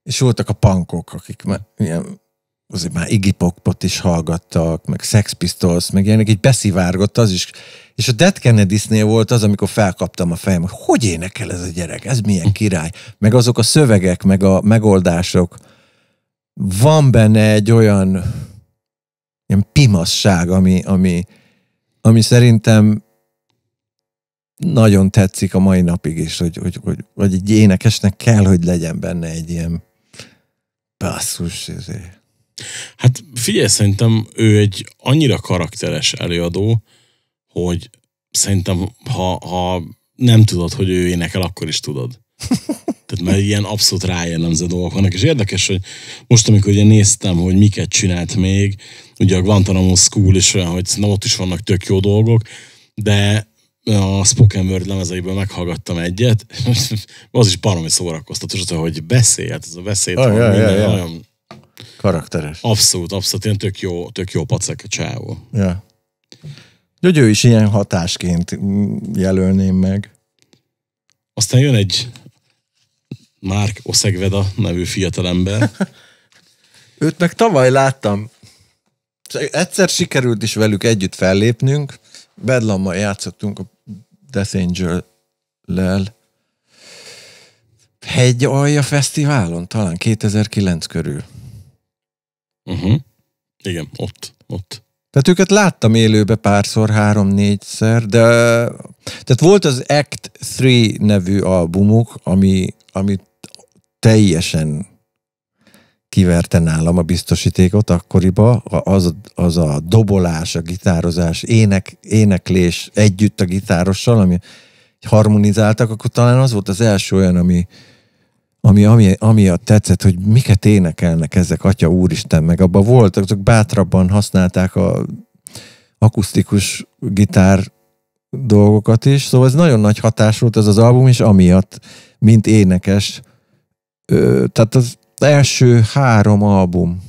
és voltak a punkok, akik már ilyen, azért már Iggy Pop-ot is hallgattak, meg Sex Pistols, meg ilyenek, így beszivárgott az is. És a Dead kennedy volt az, amikor felkaptam a fejem, hogy hogy énekel ez a gyerek, ez milyen király, meg azok a szövegek, meg a megoldások. Van benne egy olyan ilyen pimasság, ami, ami, ami szerintem nagyon tetszik a mai napig is, hogy, hogy, hogy, hogy egy énekesnek kell, hogy legyen benne egy ilyen basszus. Ezért. Hát figyelj, szerintem ő egy annyira karakteres előadó, hogy szerintem, ha, ha nem tudod, hogy ő énekel, akkor is tudod. Tehát már ilyen abszolút rájellemző dolgok vannak. És érdekes, hogy most, amikor ugye néztem, hogy miket csinált még, ugye a Guantanamo School is olyan, hogy na ott is vannak tök jó dolgok, de a Spoken Word lemezeiből meghallgattam egyet, az is baromi szórakoztató, hogy beszélt, ez a beszélt, oh, yeah, minden, yeah, yeah. olyan Karakteres. Abszolút, abszolút, ilyen tök jó, tök jó pacek a csávó. Ja. Hogy is ilyen hatásként jelölném meg. Aztán jön egy Márk Oszegveda nevű fiatalember. Őt meg tavaly láttam Egyszer sikerült is velük együtt fellépnünk, Bedlammal játszottunk a Death Angel-lel, Hegy Alja Fesztiválon, talán 2009 körül. Uh-huh. Igen, ott, ott. Tehát őket láttam élőbe párszor, három-négyszer, de tehát volt az Act 3 nevű albumuk, ami, ami teljesen kiverte nálam a biztosítékot akkoriba, az, az a dobolás, a gitározás, ének, éneklés együtt a gitárossal, ami harmonizáltak, akkor talán az volt az első olyan, ami, ami, ami, ami a tetszett, hogy miket énekelnek ezek, Atya Úristen, meg abban voltak, azok bátrabban használták a akusztikus gitár dolgokat is, szóval ez nagyon nagy hatás volt ez az album, és amiatt, mint énekes, ö, tehát az első három album.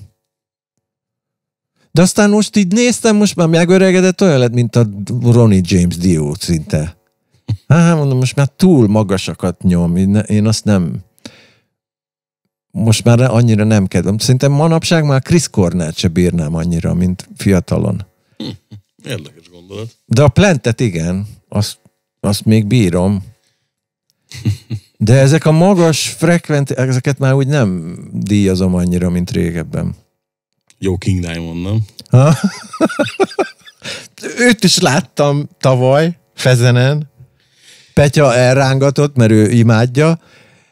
De aztán most így néztem, most már megöregedett olyan lett, mint a Ronnie James Dio szinte. Hát mondom, most már túl magasakat nyom, én, én azt nem most már annyira nem kedvem. Szerintem manapság már Chris Cornell se bírnám annyira, mint fiatalon. Hm, érdekes gondolat. De a Plantet igen, azt, azt még bírom. De ezek a magas frekvent, ezeket már úgy nem díjazom annyira, mint régebben. Jó King Diamond, nem? Ha? Őt is láttam tavaly, Fezenen. Petya elrángatott, mert ő imádja.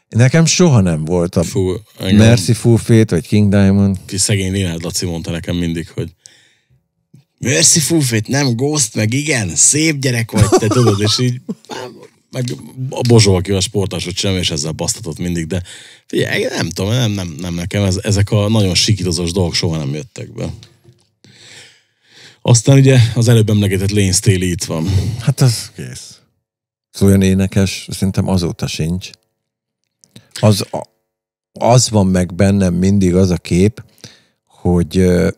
Nekem soha nem volt a Fú, engem... Full Fate, vagy King Diamond. Kis szegény Linád Laci mondta nekem mindig, hogy Full Fate, nem Ghost, meg igen, szép gyerek vagy, te tudod, és így meg a Bozsó, aki a sportás, hogy sem, és ezzel basztatott mindig, de figyelj, nem tudom, nem, nem, nem nekem, ez, ezek a nagyon sikítozós dolgok soha nem jöttek be. Aztán ugye az előbb emlegetett Lane Staley itt van. Hát az kész. Ez olyan énekes, szerintem azóta sincs. Az, az van meg bennem mindig az a kép, hogy uh,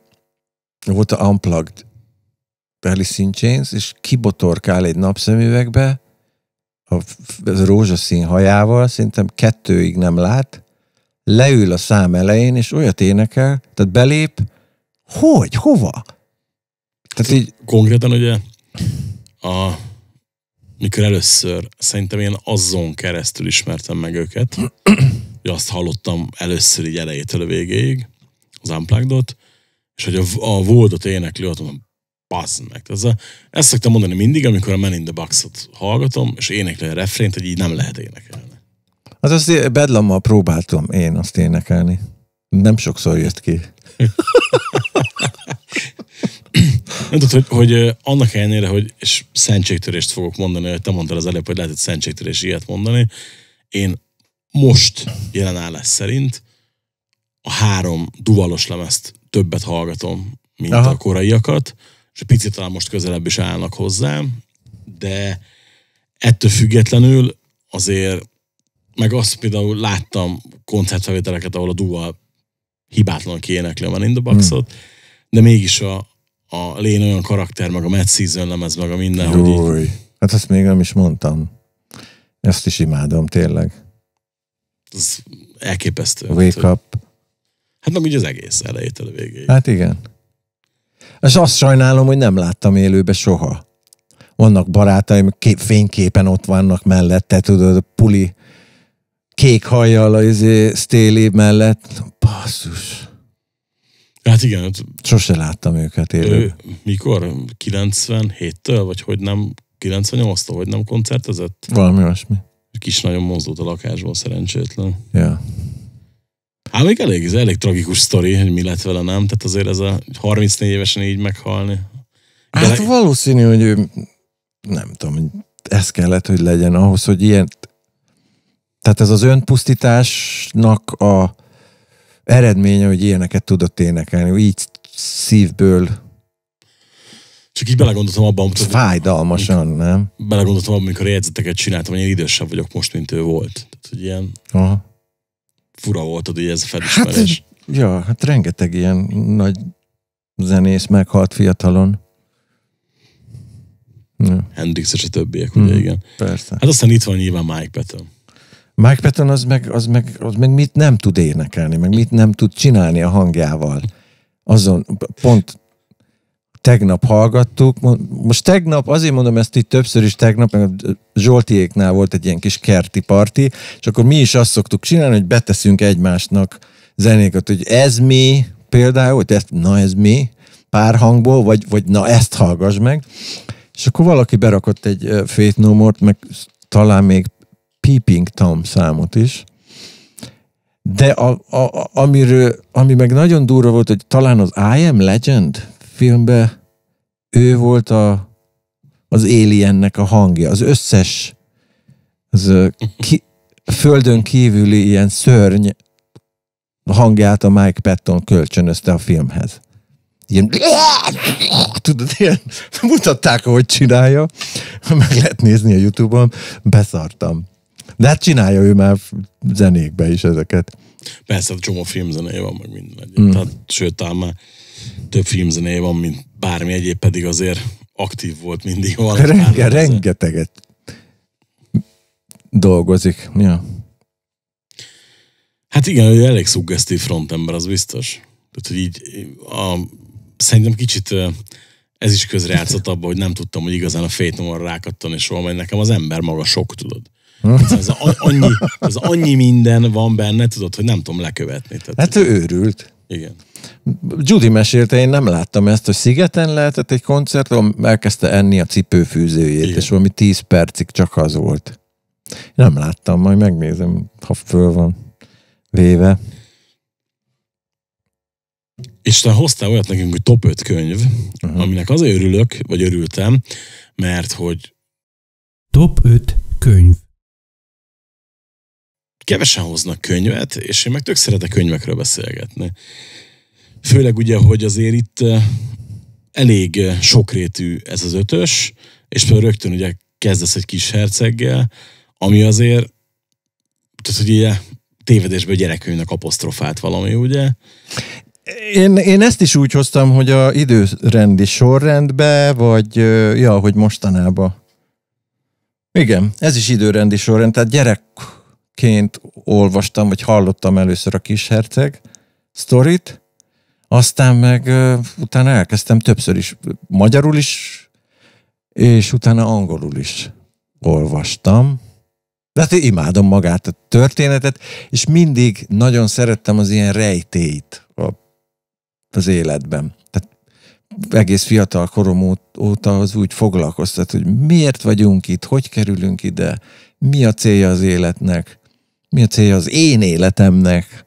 volt a Unplugged Alice in Chains, és kibotorkál egy napszemüvegbe, a rózsaszín hajával, szerintem kettőig nem lát, leül a szám elején, és olyat énekel, tehát belép, hogy, hova? Tehát így... Konkrétan ugye a, mikor először, szerintem én azon keresztül ismertem meg őket, hogy azt hallottam először így elejétől a végéig, az unplugged és hogy a, a Voldot éneklő, ott mondom, Bazd meg. Ez a, ezt szoktam mondani mindig, amikor a Men in the Box-ot hallgatom, és énekli a refrént, hogy így nem lehet énekelni. Hát azt bedlammal próbáltam én azt énekelni. Nem sokszor jött ki. Nem tudod, hogy, hogy annak ellenére, hogy és szentségtörést fogok mondani, hogy te mondtad az előbb, hogy lehet, hogy szentségtörés ilyet mondani, én most jelen állás szerint a három duvalos lemezt többet hallgatom, mint Aha. a koraiakat, és picit talán most közelebb is állnak hozzá, de ettől függetlenül azért, meg azt például láttam koncertfelvételeket, ahol a dual hibátlan kiénekli a Man in box hmm. de mégis a, a lény olyan karakter, meg a Mad Season lemez, meg a minden, Júj. hogy így... Hát ezt még nem is mondtam. Ezt is imádom, tényleg. Ez elképesztő. Wake hát, up. Hogy... Hát nem úgy az egész elejétől a végéig. Hát igen. És azt sajnálom, hogy nem láttam élőbe soha. Vannak barátaim, kép, fényképen ott vannak mellette, tudod, a puli kék hajjal a izé, Stéli mellett. Basszus. Hát igen. Hát, Sose láttam őket élőben. Mikor? 97-től? Vagy hogy nem? 98-tól? Vagy nem koncertezett? Valami olyasmi. Kis nagyon mozdult a lakásból szerencsétlen. Ja. Hát még elég, ez elég tragikus sztori, hogy mi lett vele, nem? Tehát azért ez a 34 évesen így meghalni. De hát le... valószínű, hogy ő, nem tudom, ez kellett, hogy legyen ahhoz, hogy ilyen, tehát ez az önpusztításnak a eredménye, hogy ilyeneket tudott énekelni, így szívből csak így belegondoltam abban, hogy... Fájdalmasan, nem? Belegondoltam abban, amikor jegyzeteket csináltam, hogy én idősebb vagyok most, mint ő volt. Tehát, hogy ilyen... Aha fura volt, hogy ez a hát, felismerés. Hát, ja, hát rengeteg ilyen nagy zenész meghalt fiatalon. Ja. Hendrix és a többiek, ugye, hmm, igen. Persze. Hát aztán itt van nyilván Mike Patton. Mike Patton az meg, az, meg, az meg mit nem tud énekelni, meg mit nem tud csinálni a hangjával. Azon pont tegnap hallgattuk. Most tegnap, azért mondom ezt így többször is tegnap, mert Zsoltiéknál volt egy ilyen kis kerti parti, és akkor mi is azt szoktuk csinálni, hogy beteszünk egymásnak zenéket, hogy ez mi, például, hogy ezt, na ez mi, pár hangból, vagy, vagy na ezt hallgass meg. És akkor valaki berakott egy Faith No More-t, meg talán még Peeping Tom számot is. De a, a, a, amiről, ami meg nagyon durva volt, hogy talán az I Am Legend, filmbe ő volt a, az éliennek a hangja. Az összes az, ki, földön kívüli ilyen szörny hangját a Mike Patton kölcsönözte a filmhez. Ilyen tudod, ilyen mutatták, hogy csinálja. Meg lehet nézni a Youtube-on. Beszartam. De hát csinálja ő már zenékbe is ezeket. Persze, csomó filmzenéje van, meg minden. Mm. Tehát, sőt, ám már több filmzenéje van, mint bármi egyéb, pedig azért aktív volt mindig. Renge, rengeteget dolgozik. Ja. Hát igen, ő elég szuggesztív frontember, az biztos. Tehát, hogy így a, szerintem kicsit ez is közrejátszott abban, hogy nem tudtam, hogy igazán a fétomon rákattan, és hol nekem az ember maga sok, tudod. Hm. ez, annyi, ez annyi minden van benne, tudod, hogy nem tudom lekövetni. Tehát, hát ő őrült. Igen. Judy mesélte, én nem láttam ezt, hogy szigeten lehetett egy koncert, ahol elkezdte enni a cipőfűzőjét, Igen. és valami 10 percig csak az volt. Nem láttam, majd megnézem, ha föl van véve. És te hoztál olyat nekünk, hogy top 5 könyv, uh-huh. aminek azért örülök, vagy örültem, mert hogy... Top 5 könyv. Kevesen hoznak könyvet, és én meg tök szeretek könyvekről beszélgetni. Főleg ugye, hogy azért itt elég sokrétű ez az ötös, és például rögtön ugye kezdesz egy kis herceggel, ami azért, tehát hogy ugye tévedésből gyerekkönyvnek apostrofált valami, ugye? Én, én ezt is úgy hoztam, hogy a időrendi sorrendbe, vagy ja, hogy mostanában. Igen, ez is időrendi sorrend, tehát gyerekként olvastam, vagy hallottam először a kis herceg sztorit, aztán meg utána elkezdtem többször is, magyarul is, és utána angolul is olvastam. De hát imádom magát a történetet, és mindig nagyon szerettem az ilyen rejtélyt a, az életben. Tehát egész fiatal korom óta az úgy foglalkoztat, hogy miért vagyunk itt, hogy kerülünk ide, mi a célja az életnek, mi a célja az én életemnek.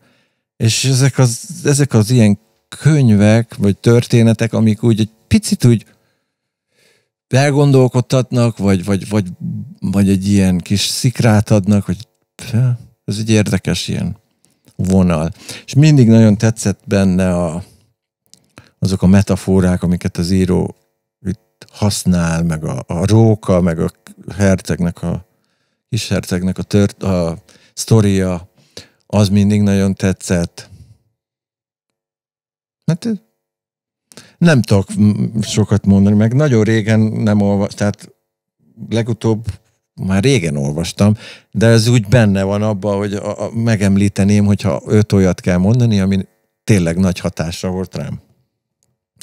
És ezek az, ezek az ilyen könyvek, vagy történetek, amik úgy egy picit úgy elgondolkodtatnak, vagy, vagy, vagy, vagy egy ilyen kis szikrát adnak, hogy ez egy érdekes ilyen vonal. És mindig nagyon tetszett benne a, azok a metaforák, amiket az író itt használ, meg a, a róka, meg a hercegnek, a kis hercegnek a, tört, a sztoria, az mindig nagyon tetszett. Hát nem tudok sokat mondani, meg nagyon régen nem olvastam, tehát legutóbb már régen olvastam, de ez úgy benne van abban, hogy a, a, megemlíteném, hogyha öt olyat kell mondani, ami tényleg nagy hatásra volt rám.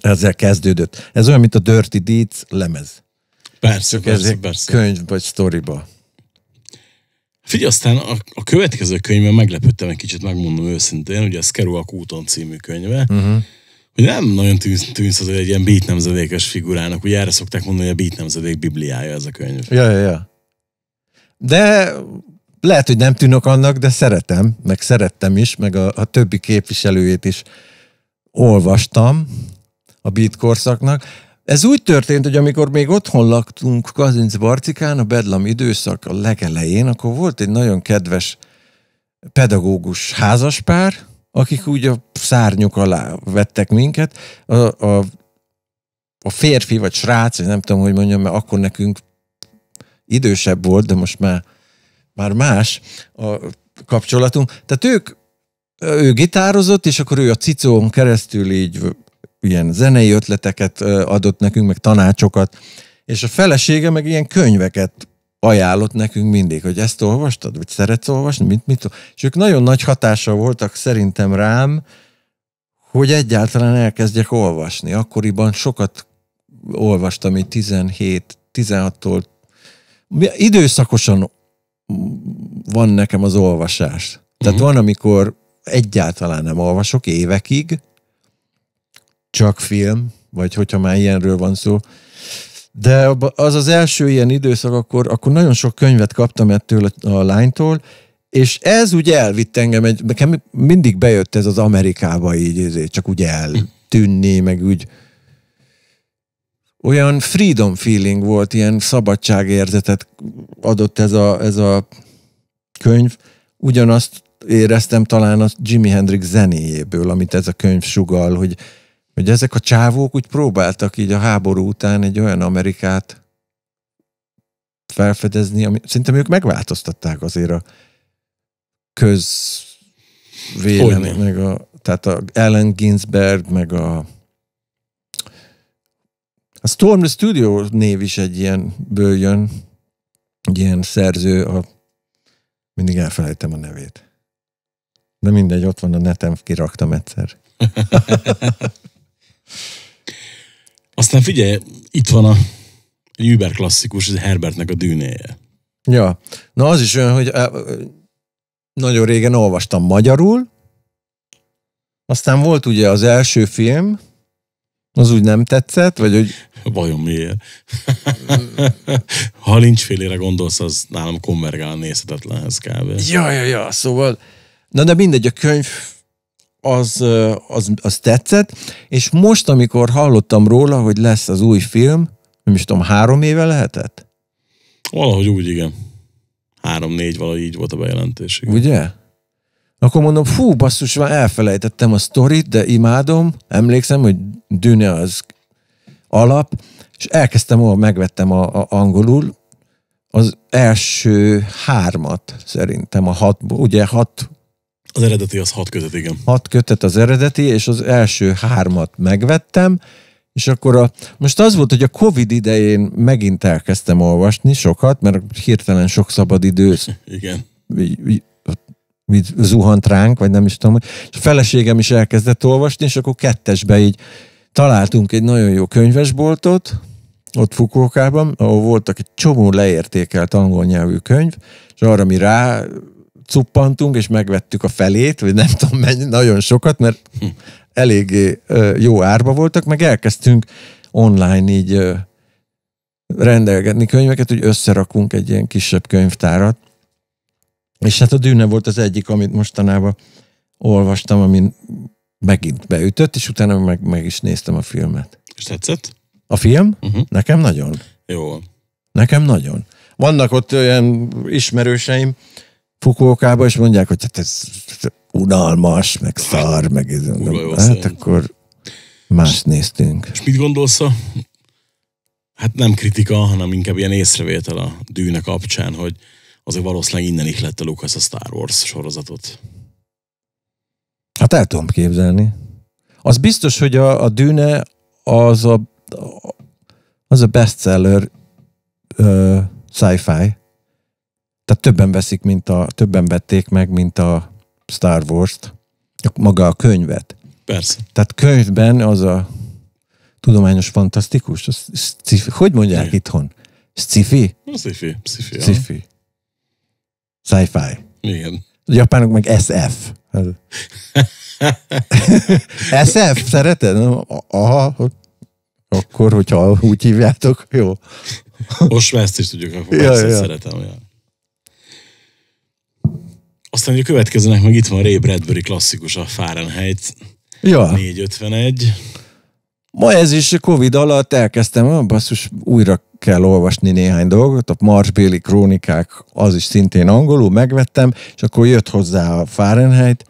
Ezzel kezdődött. Ez olyan, mint a Dirty Deeds lemez. Persze, Csak persze, persze. Könyv vagy sztoriba. Figyelj, aztán a, a következő könyvben meglepődtem egy kicsit, megmondom őszintén, ugye a Kerouac úton című könyve, uh-huh ő nem nagyon tűnsz, tűnsz az egy ilyen beat nemzedékes figurának. Ugye erre szokták mondani, hogy a beat nemzedék bibliája ez a könyv. Ja, ja, ja. De lehet, hogy nem tűnök annak, de szeretem, meg szerettem is, meg a, a többi képviselőjét is olvastam a beat korszaknak. Ez úgy történt, hogy amikor még otthon laktunk Kazinc Barcikán, a Bedlam időszak a legelején, akkor volt egy nagyon kedves pedagógus házaspár, akik úgy a szárnyuk alá vettek minket. A, a, a férfi vagy srác, nem tudom, hogy mondjam, mert akkor nekünk idősebb volt, de most már, már más a kapcsolatunk. Tehát ők, ő gitározott, és akkor ő a cicón keresztül így ilyen zenei ötleteket adott nekünk, meg tanácsokat, és a felesége meg ilyen könyveket ajánlott nekünk mindig, hogy ezt olvastad, vagy szeretsz olvasni, mit, mit. És ők nagyon nagy hatással voltak szerintem rám, hogy egyáltalán elkezdjek olvasni. Akkoriban sokat olvastam, így 17-16-tól. Időszakosan van nekem az olvasás. Tehát uh-huh. van, amikor egyáltalán nem olvasok évekig, csak film, vagy hogyha már ilyenről van szó, de az az első ilyen időszak, akkor, akkor nagyon sok könyvet kaptam ettől a lánytól, és ez úgy elvitt engem, egy, nekem mindig bejött ez az Amerikába így, csak úgy eltűnni, meg úgy olyan freedom feeling volt, ilyen szabadságérzetet adott ez a, ez a könyv. Ugyanazt éreztem talán a Jimi Hendrix zenéjéből, amit ez a könyv sugal, hogy hogy ezek a csávók úgy próbáltak így a háború után egy olyan Amerikát felfedezni, ami szerintem ők megváltoztatták azért a köz meg a, tehát a Ellen Ginsberg, meg a a Storm the Studio név is egy ilyen bőjön, egy ilyen szerző, a, mindig elfelejtem a nevét. De mindegy, ott van a netem, kiraktam egyszer. Aztán figyelj, itt van a Uber klasszikus, ez Herbertnek a dűnéje. Ja, na az is olyan, hogy nagyon régen olvastam magyarul, aztán volt ugye az első film, az úgy nem tetszett, vagy hogy... Vajon miért? ha lincsfélére gondolsz, az nálam konvergál nézhetetlenhez kb. Ja, ja, ja, szóval... Na de mindegy, a könyv az, az, az tetszett, és most, amikor hallottam róla, hogy lesz az új film, nem is tudom, három éve lehetett? Valahogy úgy, igen. Három-négy, valahogy így volt a bejelentés. Igen. Ugye? Akkor mondom, fú, basszus, már elfelejtettem a sztorit, de imádom, emlékszem, hogy Düne az alap, és elkezdtem, ahol megvettem a, a angolul, az első hármat szerintem, a hat, ugye hat az eredeti az hat kötet, igen. Hat kötet az eredeti, és az első hármat megvettem, és akkor a, most az volt, hogy a Covid idején megint elkezdtem olvasni sokat, mert hirtelen sok szabad idő. Igen. Így, így, így zuhant ránk, vagy nem is tudom. És a feleségem is elkezdett olvasni, és akkor kettesbe így találtunk egy nagyon jó könyvesboltot, ott Fukókában, ahol voltak egy csomó leértékelt angol nyelvű könyv, és arra mi rá cuppantunk, és megvettük a felét, vagy nem tudom mennyi, nagyon sokat, mert eléggé jó árba voltak, meg elkezdtünk online így rendelgetni könyveket, hogy összerakunk egy ilyen kisebb könyvtárat. És hát a Dűne volt az egyik, amit mostanában olvastam, amin megint beütött, és utána meg, meg is néztem a filmet. És tetszett? A film? Uh-huh. Nekem nagyon. Jó. Nekem nagyon. Vannak ott olyan ismerőseim, Fukókába, és mondják, hogy hát ez unalmas, meg szar, meg ez. Hát akkor más néztünk. És mit gondolsz a hát nem kritika, hanem inkább ilyen észrevétel a dűne kapcsán, hogy azért valószínűleg innen a Lucas a Star Wars sorozatot. Hát el tudom képzelni. Az biztos, hogy a, a dűne az a, az a bestseller uh, sci-fi. Tehát többen veszik, mint a, többen vették meg, mint a Star Wars-t, maga a könyvet. Persze. Tehát könyvben az a tudományos fantasztikus, az sci-fi, hogy mondják Igen. itthon? Sci-fi? Sci-fi. Sci-fi. Sci-fi. Sci-fi. Igen. A japánok meg SF. SF, szereted? Aha, akkor, hogyha úgy hívjátok, jó. Most már ezt is tudjuk, akkor ja, ja. szeretem. Ja. Aztán a következőnek meg itt van Ray Bradbury klasszikus a Fahrenheit ja. 451. Ma ez is Covid alatt elkezdtem, a basszus újra kell olvasni néhány dolgot, a Marsbéli krónikák, az is szintén angolul, megvettem, és akkor jött hozzá a Fahrenheit,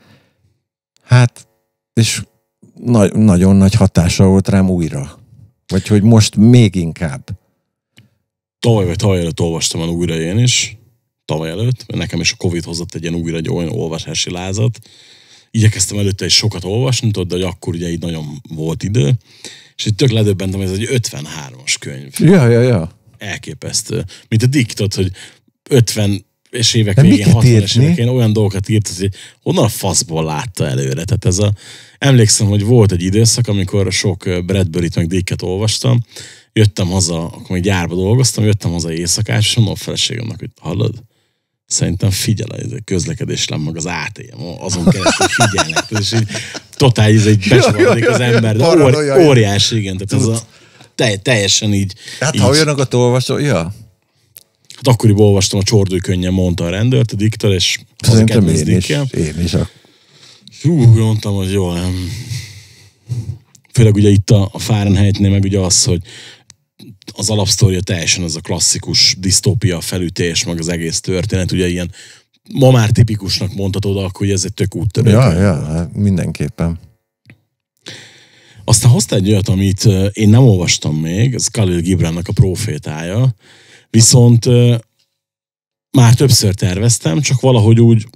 hát, és na- nagyon nagy hatása volt rám újra. Vagy hogy most még inkább. Tavaly vagy tavaly előtt olvastam el újra én is, tavaly előtt, mert nekem is a Covid hozott egy ilyen újra egy olyan olvasási lázat. Igyekeztem előtte is sokat olvasni, tudod, de hogy akkor ugye így nagyon volt idő, és itt tök ledöbbentem, ez egy 53-as könyv. Ja, ja, ja. Elképesztő. Mint a diktot, hogy 50 és évek De végén, 60-es évekén olyan dolgokat írt, hogy honnan a faszból látta előre. Tehát ez a, emlékszem, hogy volt egy időszak, amikor sok Bradbury-t meg Dicket olvastam, jöttem haza, akkor még gyárba dolgoztam, jöttem haza éjszakás, és mondom a feleségemnek, hogy hallod, szerintem figyel ez a közlekedés nem meg az ATM, azon keresztül figyelnek. és így totál ez egy besavarodik az ember, de óri, óriási, igen. Tehát ez a, te, teljesen így. Hát így, ha olyanokat tolvasó, ja. Hát akkoriban olvastam a csordő könnyen, mondta a rendőrt, a diktor, és hát szerintem én is, én is. Hú, mondtam, hogy jó, nem. Főleg ugye itt a, a Fahrenheitnél, meg ugye az, hogy az alapsztória teljesen az a klasszikus disztópia felütés, meg az egész történet, ugye ilyen ma már tipikusnak mondhatod, akkor hogy ez egy tök úttörő. Ja, ja, hát mindenképpen. Aztán hoztál egy olyat, amit én nem olvastam még, ez Khalil Gibrannak a profétája, viszont már többször terveztem, csak valahogy úgy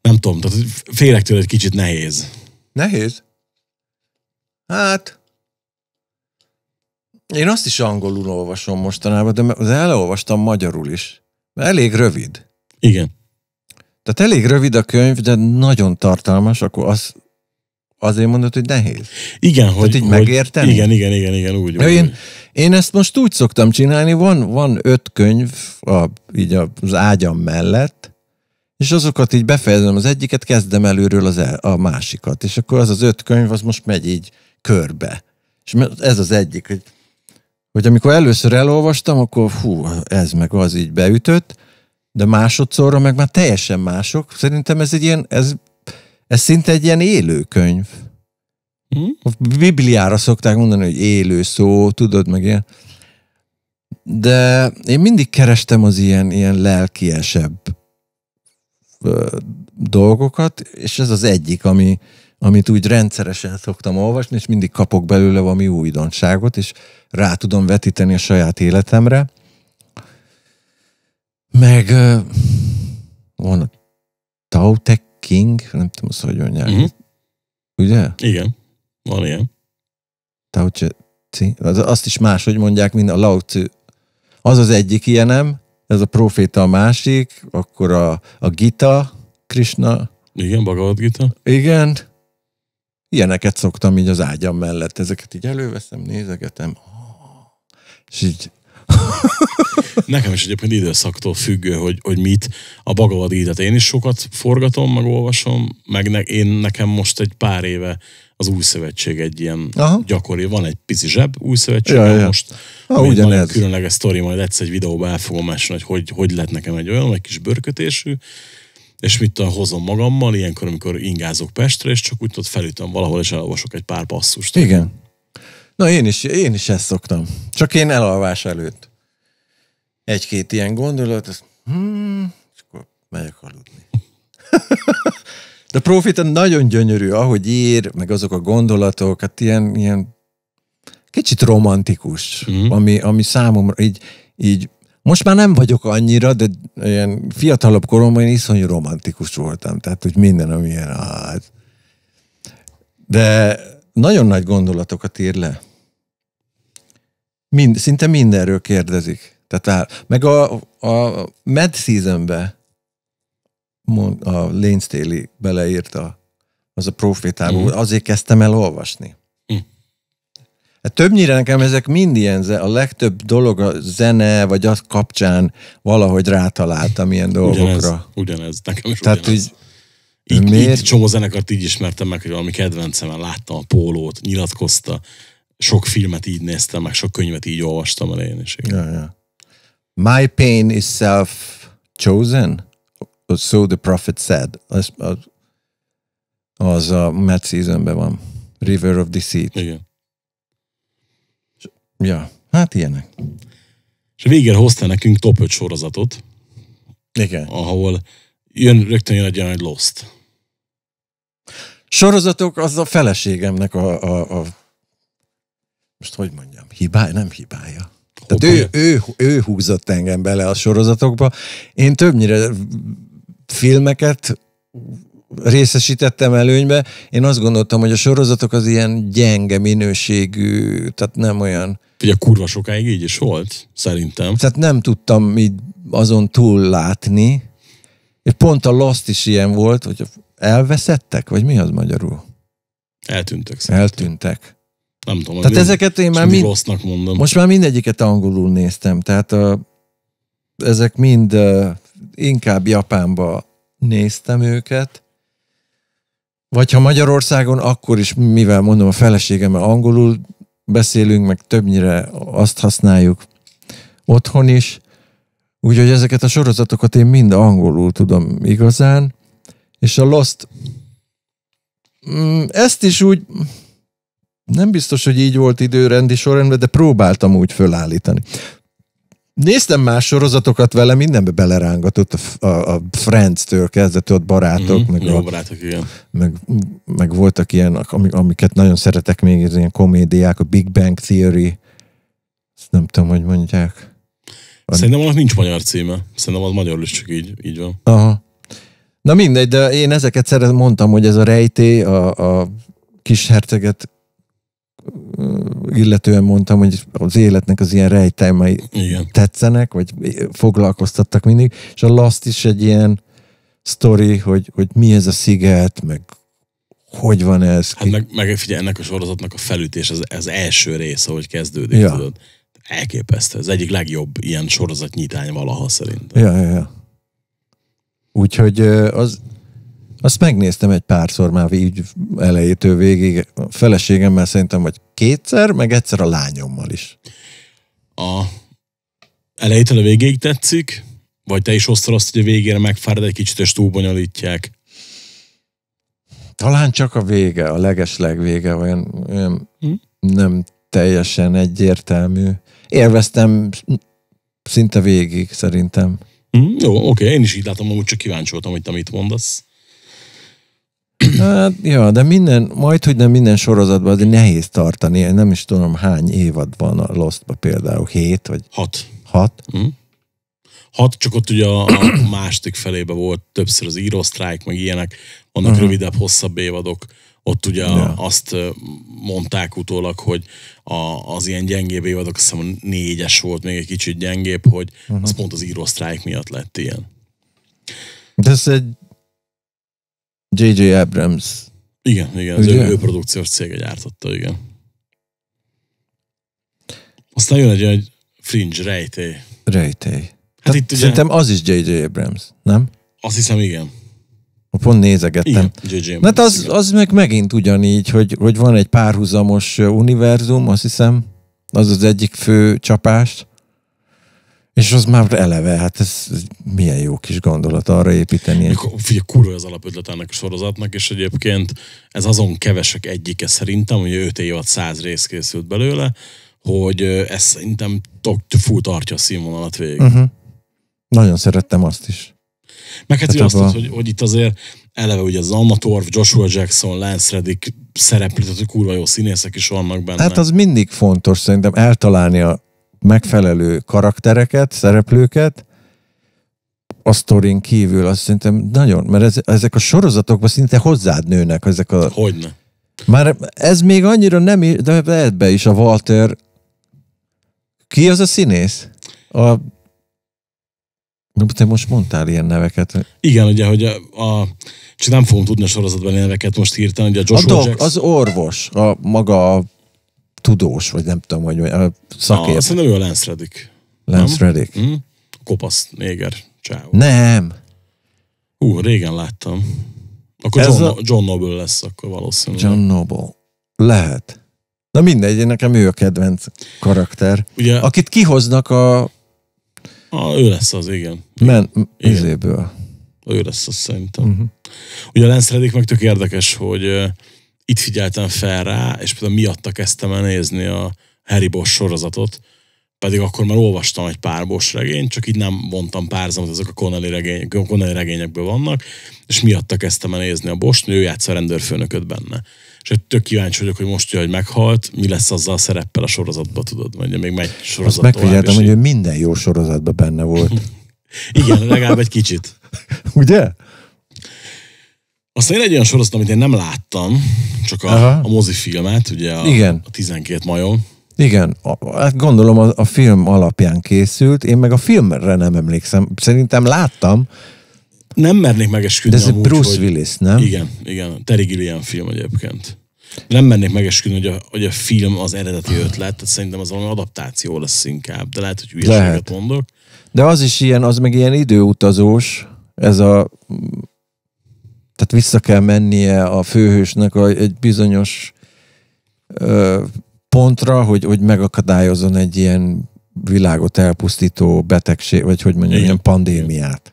nem tudom, tehát félek tőle egy kicsit nehéz. Nehéz? Hát, én azt is angolul olvasom mostanában, de elolvastam magyarul is. Elég rövid. Igen. Tehát elég rövid a könyv, de nagyon tartalmas, akkor az, azért mondod, hogy nehéz. Igen, Tehát hogy... így hogy, megérteni? Igen, igen, igen, igen, úgy. én, én ezt most úgy szoktam csinálni, van, van öt könyv a, így az ágyam mellett, és azokat így befejezem az egyiket, kezdem előről az el, a másikat, és akkor az az öt könyv, az most megy így körbe. És ez az egyik, hogy hogy amikor először elolvastam, akkor hú, ez meg az így beütött, de másodszorra meg már teljesen mások. Szerintem ez egy ilyen, ez, ez szinte egy ilyen élőkönyv. Hmm? A Bibliára szokták mondani, hogy élő szó, tudod, meg ilyen. De én mindig kerestem az ilyen, ilyen lelkiesebb dolgokat, és ez az egyik, ami, amit úgy rendszeresen szoktam olvasni, és mindig kapok belőle valami újdonságot, és rá tudom vetíteni a saját életemre. Meg van a Tao Te King, nem tudom, azt hogy mondják. Uh-huh. Ugye? Igen, van ilyen. Tao Te azt is máshogy mondják, mint a Lao Tzu. Az az egyik ilyenem, ez a proféta a másik, akkor a, a Gita, Krishna. Igen, Bhagavad Gita. Igen, ilyeneket szoktam így az ágyam mellett, ezeket így előveszem, nézegetem, és így Nekem is egyébként időszaktól függő, hogy, hogy mit. A Bagavad Gita-t én is sokat forgatom, meg olvasom, meg ne, én nekem most egy pár éve az új szövetség egy ilyen Aha. gyakori, van egy pici zseb új szövetség, ja, ja. most ha, egy különleges sztori, majd egyszer egy videóban el fogom mesélni, hogy, hogy hogy lett nekem egy olyan, egy kis bőrkötésű, és mit tudom, hozom magammal, ilyenkor, amikor ingázok Pestre, és csak úgy tudod, felütöm valahol, és elolvasok egy pár passzust. Igen. Na én is, én is ezt szoktam. Csak én elalvás előtt. Egy-két ilyen gondolat, ez, hmm, és akkor megyek aludni. De Profit nagyon gyönyörű, ahogy ír, meg azok a gondolatok, hát ilyen, ilyen kicsit romantikus, mm. ami, ami számomra így, így most már nem vagyok annyira, de ilyen fiatalabb koromban én iszonyú romantikus voltam, tehát hogy minden, amilyen hát. De nagyon nagy gondolatokat ír le. Mind, szinte mindenről kérdezik. Tehát áll. Meg a, a Mad Seasonbe a Staley beleírta az a profétából, mm. azért kezdtem el olvasni. Hát többnyire nekem ezek mind ilyen, a legtöbb dolog a zene, vagy az kapcsán valahogy rátaláltam ilyen dolgokra. Ugyanez, ugyanez nekem is Tehát ugyanez. Így, így, miért? így csomó zenekart így ismertem meg, hogy valami kedvencemen láttam a pólót, nyilatkozta, sok filmet így néztem, meg sok könyvet így olvastam el én is. Ja, ja. My pain is self-chosen, so the prophet said. Az, az, az a Mad Seasonben van. River of Deceit. Igen. Ja, hát ilyenek. És végére hozta nekünk top 5 sorozatot. Igen. Ahol jön, rögtön jön egy olyan, hogy Lost. Sorozatok az a feleségemnek a, a, a most hogy mondjam, hibája, nem hibája. Hobban. Tehát ő, ő, ő húzott engem bele a sorozatokba. Én többnyire filmeket részesítettem előnybe. Én azt gondoltam, hogy a sorozatok az ilyen gyenge minőségű, tehát nem olyan Ugye kurva sokáig így is volt, szerintem. Tehát nem tudtam így azon túl látni. És pont a Lost is ilyen volt, hogy elveszettek, vagy mi az magyarul? Eltűntek szerintem. Eltűntek. Nem tudom. Tehát ezeket én már mind, mondom. Most már mindegyiket angolul néztem, tehát a, ezek mind uh, inkább Japánba néztem őket. Vagy ha Magyarországon, akkor is, mivel mondom, a feleségem angolul beszélünk, meg többnyire azt használjuk otthon is. Úgyhogy ezeket a sorozatokat én mind angolul tudom igazán, és a Lost mm, ezt is úgy nem biztos, hogy így volt időrendi sorrendben, de próbáltam úgy fölállítani. Néztem más sorozatokat vele, mindenbe belerángatott, a, a, a Friends-től kezdett, ott barátok, mm-hmm, meg, jó, a, barátok igen. Meg, meg voltak ilyen, amiket nagyon szeretek még, ez ilyen komédiák, a Big Bang Theory, ezt nem tudom, hogy mondják. Szerintem annak nincs magyar címe, szerintem az magyar is csak így, így van. Aha. Na mindegy, de én ezeket szeretem, mondtam, hogy ez a rejté, a, a kis herceget illetően mondtam, hogy az életnek az ilyen rejtelmei Igen. tetszenek, vagy foglalkoztattak mindig, és a Last is egy ilyen sztori, hogy, hogy mi ez a sziget, meg hogy van ez. Hát meg, meg figyelj, ennek a sorozatnak a felütés, az, az első része, hogy kezdődik, ja. tudod. Elképesztő. Ez egyik legjobb ilyen sorozat nyitány valaha szerintem. Ja, ja, ja. Úgyhogy az, azt megnéztem egy párszor már így elejétől végig, a feleségemmel szerintem, vagy kétszer, meg egyszer a lányommal is. A elejétől a végéig tetszik, vagy te is osztod azt, hogy a végére megfárad egy kicsit, és túlbonyolítják? Talán csak a vége, a legesleg vége, olyan, olyan hm? nem teljesen egyértelmű. Élveztem szinte végig, szerintem. Mm, jó, oké, én is így látom, amúgy csak kíváncsi voltam, hogy te mit mondasz. Hát, ja, de minden, majd, hogy nem minden sorozatban azért nehéz tartani. Én nem is tudom, hány évad van a Lost például. Hét vagy? Hat. Hat? Mm. Hat, csak ott ugye a, a második felébe volt többször az Író Strike, meg ilyenek. Vannak uh-huh. rövidebb, hosszabb évadok. Ott ugye ja. azt mondták utólag, hogy a, az ilyen gyengébb évadok, azt hiszem négyes volt, még egy kicsit gyengébb, hogy uh-huh. az pont az Író Strike miatt lett ilyen. De ez egy J.J. Abrams. Igen, igen, az ő, ő produkciós cége gyártotta, igen. Aztán jön egy, egy fringe rejtély. Rejtély. Hát itt ugye... Szerintem az is J.J. Abrams, nem? Azt hiszem, igen. Pont nézegettem. Igen, hát az, az meg megint ugyanígy, hogy, hogy van egy párhuzamos univerzum, azt hiszem, az az egyik fő csapást. És az már eleve, hát ez, ez milyen jó kis gondolat arra építeni. Egy... Figyelj, kurva az alapötlet ennek a sorozatnak, és egyébként ez azon kevesek egyike szerintem, hogy 5 év alatt 100 rész készült belőle, hogy ez szerintem full tartja a színvonalat végig. Uh-huh. Nagyon szerettem azt is. Meg hát, hát azt, a... hogy, hogy itt azért eleve ugye az Amatorv, Joshua Jackson, Lance Reddick szereplő, tehát kurva jó színészek is vannak benne. Hát az mindig fontos szerintem eltalálni a, megfelelő karaktereket, szereplőket, a sztorin kívül, azt szerintem nagyon, mert ez, ezek a sorozatokban szinte hozzád nőnek ezek a... Hogyne. Már ez még annyira nem, de be is a Walter... Ki az a színész? A... Te most mondtál ilyen neveket. Igen, ugye, hogy a, a csak nem fogom tudni a sorozatban neveket most hirtelen, ugye a Joshua a dog, Jackson. Az orvos, a maga a tudós, vagy nem tudom, hogy a szakért. Azt mondom, ő a Lance Reddick. Lance nem? Reddick. Mm. Kopasz néger csávó. Nem. Hú, régen láttam. Akkor Ez John, a... John Noble lesz akkor valószínűleg. John Noble. Lehet. Na mindegy, nekem ő a kedvenc karakter. Ugye, akit kihoznak a... a ő lesz az, igen. Men, igen. Izéből. Ő lesz az szerintem. Uh-huh. Ugye a Lance Reddick meg tök érdekes, hogy itt figyeltem fel rá, és például miatta kezdtem el nézni a Harry Bosch sorozatot, pedig akkor már olvastam egy pár Bosch regényt, csak így nem mondtam párzamat, ezek a Connelly, regény, Connelly regényekből vannak, és miatta kezdtem el nézni a Bost, ő játsza a rendőrfőnököt benne. És tök kíváncsi vagyok, hogy most, hogy meghalt, mi lesz azzal a szereppel a sorozatba, tudod, vagy még megy sorozat Azt megfigyeltem, hogy ő minden jó sorozatban benne volt. Igen, legalább egy kicsit. Ugye? Aztán én egy olyan sorozat, amit én nem láttam, csak a, a mozifilmet, ugye a, Igen. a 12 majom. Igen, hát gondolom a, a film alapján készült, én meg a filmre nem emlékszem. Szerintem láttam. Nem mernék megesküdni De ez amúgy, Bruce hogy, Willis, nem? Igen, igen. Terry Gilliam film egyébként. Nem mernék megesküdni, hogy a, hogy a film az eredeti ötlet, tehát szerintem az valami adaptáció lesz inkább, de lehet, hogy hülyeséget mondok. De az is ilyen, az meg ilyen időutazós, ez a tehát vissza kell mennie a főhősnek egy bizonyos ö, pontra, hogy, hogy megakadályozzon egy ilyen világot elpusztító betegség, vagy hogy mondjam, ilyen pandémiát.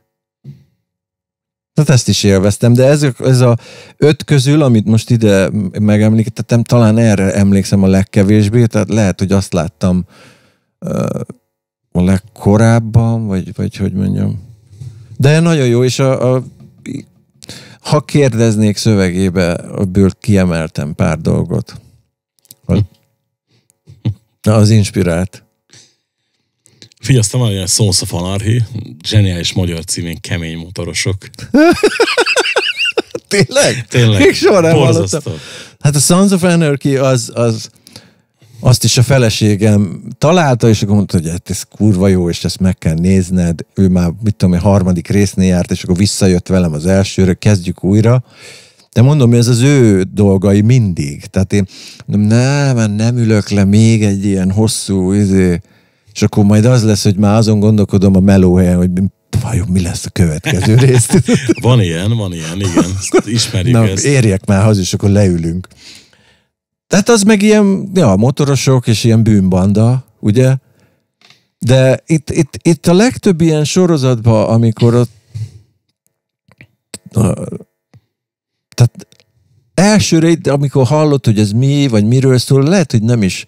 Tehát ezt is élveztem, de ez, ez a öt közül, amit most ide megemlítettem, talán erre emlékszem a legkevésbé, tehát lehet, hogy azt láttam ö, a legkorábban, vagy, vagy hogy mondjam. De nagyon jó, és a, a ha kérdeznék szövegébe, abból kiemeltem pár dolgot. Na az inspirált. Figyelj, hogy a Sons of Anarchy, zseniális magyar címén kemény motorosok. Tényleg? Tényleg. Még soha nem Hát a Sons of Anarchy az, az azt is a feleségem találta, és akkor mondta, hogy hát ez kurva jó, és ezt meg kell nézned. Ő már, mit tudom, a harmadik résznél járt, és akkor visszajött velem az elsőre, kezdjük újra. De mondom, hogy ez az ő dolgai mindig. Tehát én nem, nem, nem ülök le még egy ilyen hosszú, izé. és akkor majd az lesz, hogy már azon gondolkodom a melóhelyen, hogy vajon mi lesz a következő rész. van ilyen, van ilyen, igen. Ezt ismerjük Na, ezt. Érjek már haza, és akkor leülünk. Tehát az meg ilyen, ja, motorosok és ilyen bűnbanda, ugye? De itt, itt, itt a legtöbb ilyen sorozatban, amikor ott tehát elsőre, amikor hallott, hogy ez mi, vagy miről szól, lehet, hogy nem is,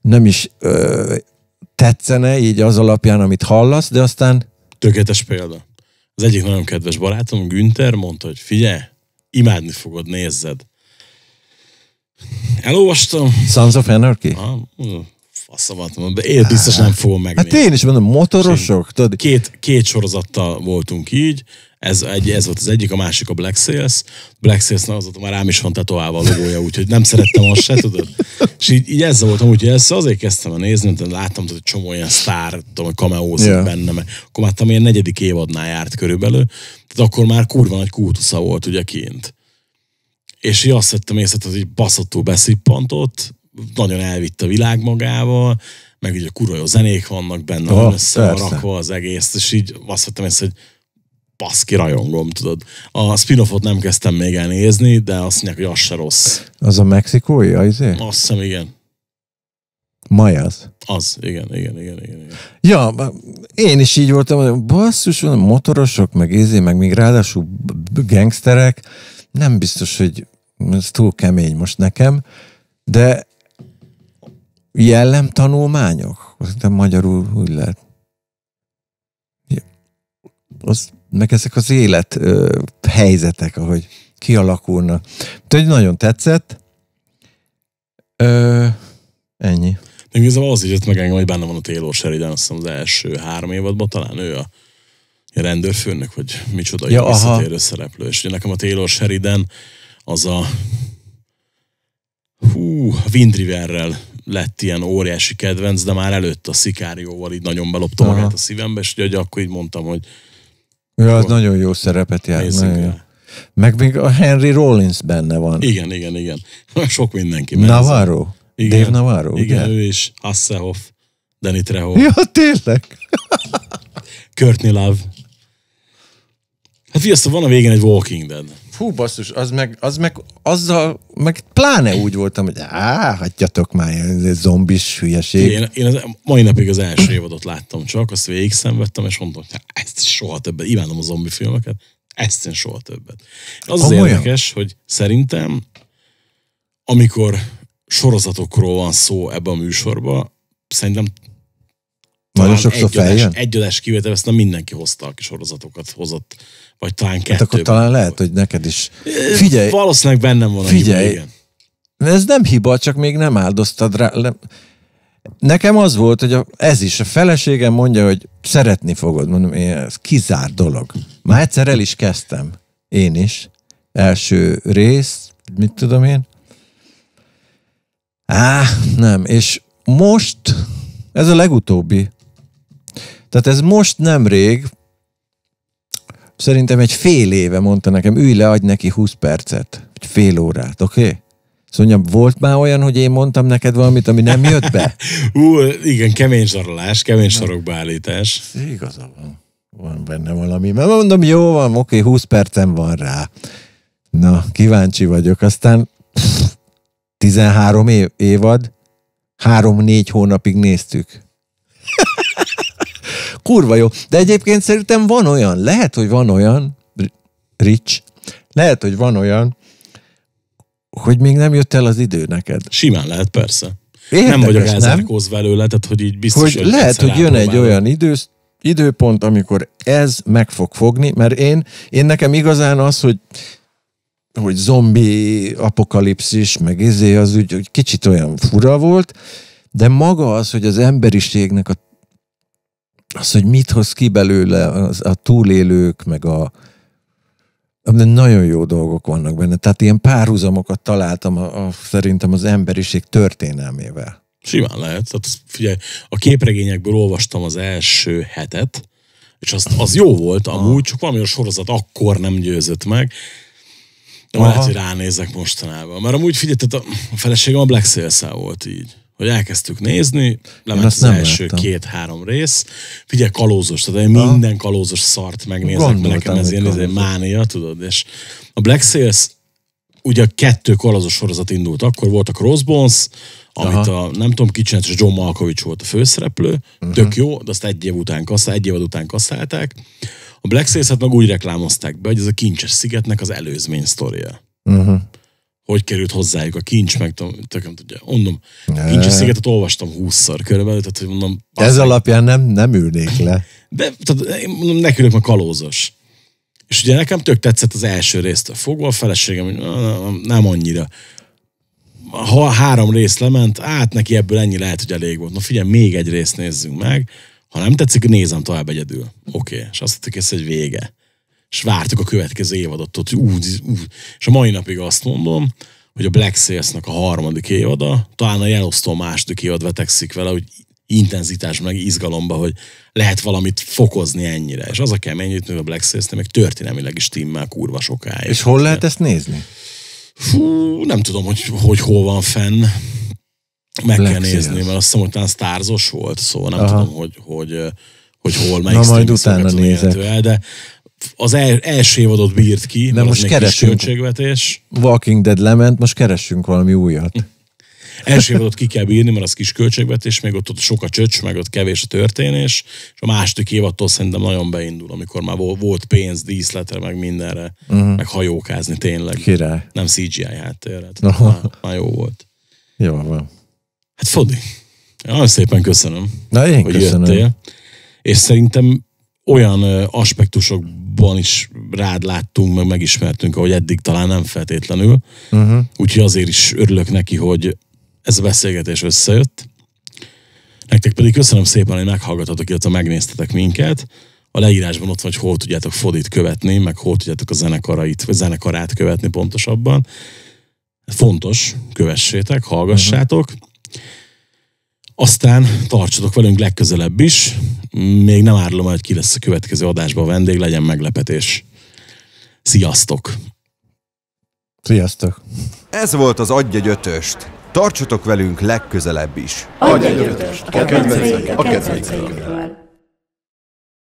nem is ö, tetszene így az alapján, amit hallasz, de aztán... Tökéletes példa. Az egyik nagyon kedves barátom, Günther, mondta, hogy figyelj, imádni fogod, nézzed. Elolvastam. Sons of Anarchy? Ah, faszomat hát mondom, de én biztos nem fogom meg. Hát én is mondom, motorosok, tudod. Két, két sorozattal voltunk így, ez, egy, ez volt az egyik, a másik a Black Sales. Black sales ott már rám is van tetoválva a logója, úgyhogy nem szerettem azt se, tudod? És így, így ezzel voltam, úgyhogy ezt azért kezdtem a nézni, mert láttam, hogy csomó olyan sztár, tudom, kameózik yeah. benne, mert akkor már ilyen negyedik évadnál járt körülbelül, tehát akkor már kurva nagy kultusza volt ugye kint és így azt vettem észre, hogy egy baszottul beszippantott, nagyon elvitt a világ magával, meg ugye kurva jó zenék vannak benne, oh, összerakva az egész, és így azt vettem észre, hogy baszki rajongom, tudod. A spin nem kezdtem még elnézni, de azt mondják, hogy az se rossz. Az a mexikói, az izé? Azt hiszem, igen. Majaz. Az, igen, igen, igen, igen, igen. Ja, én is így voltam, hogy basszus, motorosok, meg ézé, meg még ráadásul gangsterek, nem biztos, hogy ez túl kemény most nekem, de jellemtanulmányok, de magyarul úgy lehet. Az, meg ezek az élet ö, helyzetek, ahogy kialakulnak. Úgyhogy nagyon tetszett. Ö, ennyi. De igazából az jött meg engem, hogy benne van a Taylor Sheridan, azt hiszem az első három évadban talán ő a rendőrfőnök, hogy micsoda ja, visszatérő szereplő. És nekem a Taylor Sheridan az a hú, Wind Riverrel lett ilyen óriási kedvenc, de már előtt a szikárióval így nagyon belopta magát a szívembe, és ugye akkor így mondtam, hogy Ja, az nagyon jó szerepet játszik. Meg még a Henry Rollins benne van. Igen, igen, igen. Sok mindenki. Navarro? Igen, Dave Navarro, Igen, ugye? ő is. Hasselhoff, Danny Trejo. Ja, tényleg. Courtney Love. Hát fiasztok, szóval van a végén egy Walking Dead. Fú, basszus, az meg, az meg azzal, meg pláne úgy voltam, hogy á, hagyjatok már, ez zombis hülyeség. Én, én az, mai napig az első évadot láttam csak, azt végig szenvedtem, és mondtam, hogy ezt soha többet, imádom a zombi filmeket, ezt én soha többet. Az az érdekes, hogy szerintem, amikor sorozatokról van szó ebben a műsorban, szerintem nagyon sokszor feljön? egy adás kivétel, ezt nem mindenki hozta, kis sorozatokat hozott, vagy talán kettő. Hát akkor talán lehet, hogy neked is. Figyelj! Valószínűleg bennem van figyelj, a hiba, igen. Ez nem hiba, csak még nem áldoztad rá. Nekem az volt, hogy a, ez is, a feleségem mondja, hogy szeretni fogod. Mondom, én, ez kizár dolog. Már egyszer el is kezdtem. Én is. Első rész, mit tudom én. Á, nem. És most, ez a legutóbbi, tehát ez most nemrég, szerintem egy fél éve mondta nekem, ülj le, adj neki 20 percet, egy fél órát, oké? Okay? Szóval volt már olyan, hogy én mondtam neked valamit, ami nem jött be? Ú, igen, kemény zsarolás, kemény sarokbeállítás. Igaza van. Van benne valami. Mert mondom, jó van, oké, 20 percem van rá. Na, kíváncsi vagyok. Aztán pff, 13 év, évad, 3-4 hónapig néztük kurva jó. De egyébként szerintem van olyan, lehet, hogy van olyan, Rich, lehet, hogy van olyan, hogy még nem jött el az idő neked. Simán lehet, persze. Érdekes, nem vagyok elzárkózva velőle, tehát hogy így biztos, hogy, hogy lehet, hogy jön egy olyan idő, időpont, amikor ez meg fog fogni, mert én, én nekem igazán az, hogy hogy zombi apokalipszis, meg izé, az úgy, hogy kicsit olyan fura volt, de maga az, hogy az emberiségnek a az, hogy mit hoz ki belőle az, a túlélők, meg a, de nagyon jó dolgok vannak benne. Tehát ilyen párhuzamokat találtam a, a, szerintem az emberiség történelmével. Simán lehet. Tehát figyelj, a képregényekből olvastam az első hetet, és azt az jó volt amúgy, csak a sorozat akkor nem győzött meg. De lehet, hogy ránézek mostanában. Mert amúgy figyelj, tehát a feleségem a Black sales volt így hogy elkezdtük nézni, lement az első két-három rész. Figyelj, kalózos, tehát én minden kalózos szart megnézek, mert nekem ez ilyen, ilyen mánia, tudod, és a Black Sales ugye a kettő kalózos sorozat indult, akkor voltak Rose Bones, amit Aha. a, nem tudom, kicsinált, és John Malkovich volt a főszereplő, uh-huh. tök jó, de azt egy év után kasszálták, egy év után kasszálták. A Black Sales-et meg úgy reklámozták be, hogy ez a kincses szigetnek az előzmény sztoria. Uh-huh hogy került hozzájuk a kincs, meg tököm tudja. Mondom, kincs szigetet olvastam húszszor körülbelül, tehát hogy mondom... De ez alapján nem, nem ülnék le. De tehát, én mondom, ne a kalózos. És ugye nekem tök tetszett az első a fogva, a feleségem, hogy nem annyira. Ha három rész lement, át neki ebből ennyi lehet, hogy elég volt. Na figyelj, még egy részt nézzünk meg. Ha nem tetszik, nézem tovább egyedül. Oké, okay. és azt mondtuk, hogy ez egy vége és vártuk a következő évadot. Ú, ú. És a mai napig azt mondom, hogy a Black sails a harmadik évada, talán a Yellowstone második évad vetekszik vele, hogy intenzitás meg izgalomba, hogy lehet valamit fokozni ennyire. És az a kemény, hogy a Black sails még történelmileg is timmel kurva sokáig. És hol lehet ezt nézni? Fú, nem tudom, hogy, hogy hol van fenn. Meg Black kell nézni, nézni, mert azt hiszem, hogy talán volt, szóval nem Aha. tudom, hogy, hogy, hogy hol, melyik Na, majd utána nézek. El, de az el, első évadot bírt ki, de most keresünk. költségvetés. Walking Dead lement, most keressünk valami újat. első évadot ki kell bírni, mert az kis költségvetés, még ott, ott sok a csöcs, meg ott kevés a történés, és a második évattól szerintem nagyon beindul, amikor már volt pénz díszletre, meg mindenre, uh-huh. meg hajókázni tényleg. Király. Nem CGI háttérre. Hát no. Már, már jó volt. Jó van. Hát Fodi, nagyon szépen köszönöm, Na, én hogy köszönöm. jöttél. És szerintem olyan aspektusok abban is rád láttunk, meg megismertünk, ahogy eddig talán nem feltétlenül. Uh-huh. Úgyhogy azért is örülök neki, hogy ez a beszélgetés összejött. Nektek pedig köszönöm szépen, hogy meghallgatotok, illetve megnéztetek minket. A leírásban ott van, hogy hol tudjátok Fodit követni, meg hol tudjátok a zenekarait, vagy zenekarát követni pontosabban. Fontos, kövessétek, hallgassátok. Uh-huh. Aztán tartsatok velünk legközelebb is. Még nem árulom, hogy ki lesz a következő adásban a vendég, legyen meglepetés. Sziasztok! Sziasztok! Ez volt az Adj egy ötöst. Tartsatok velünk legközelebb is. Adj egy ötöst! A kedvenceinkről!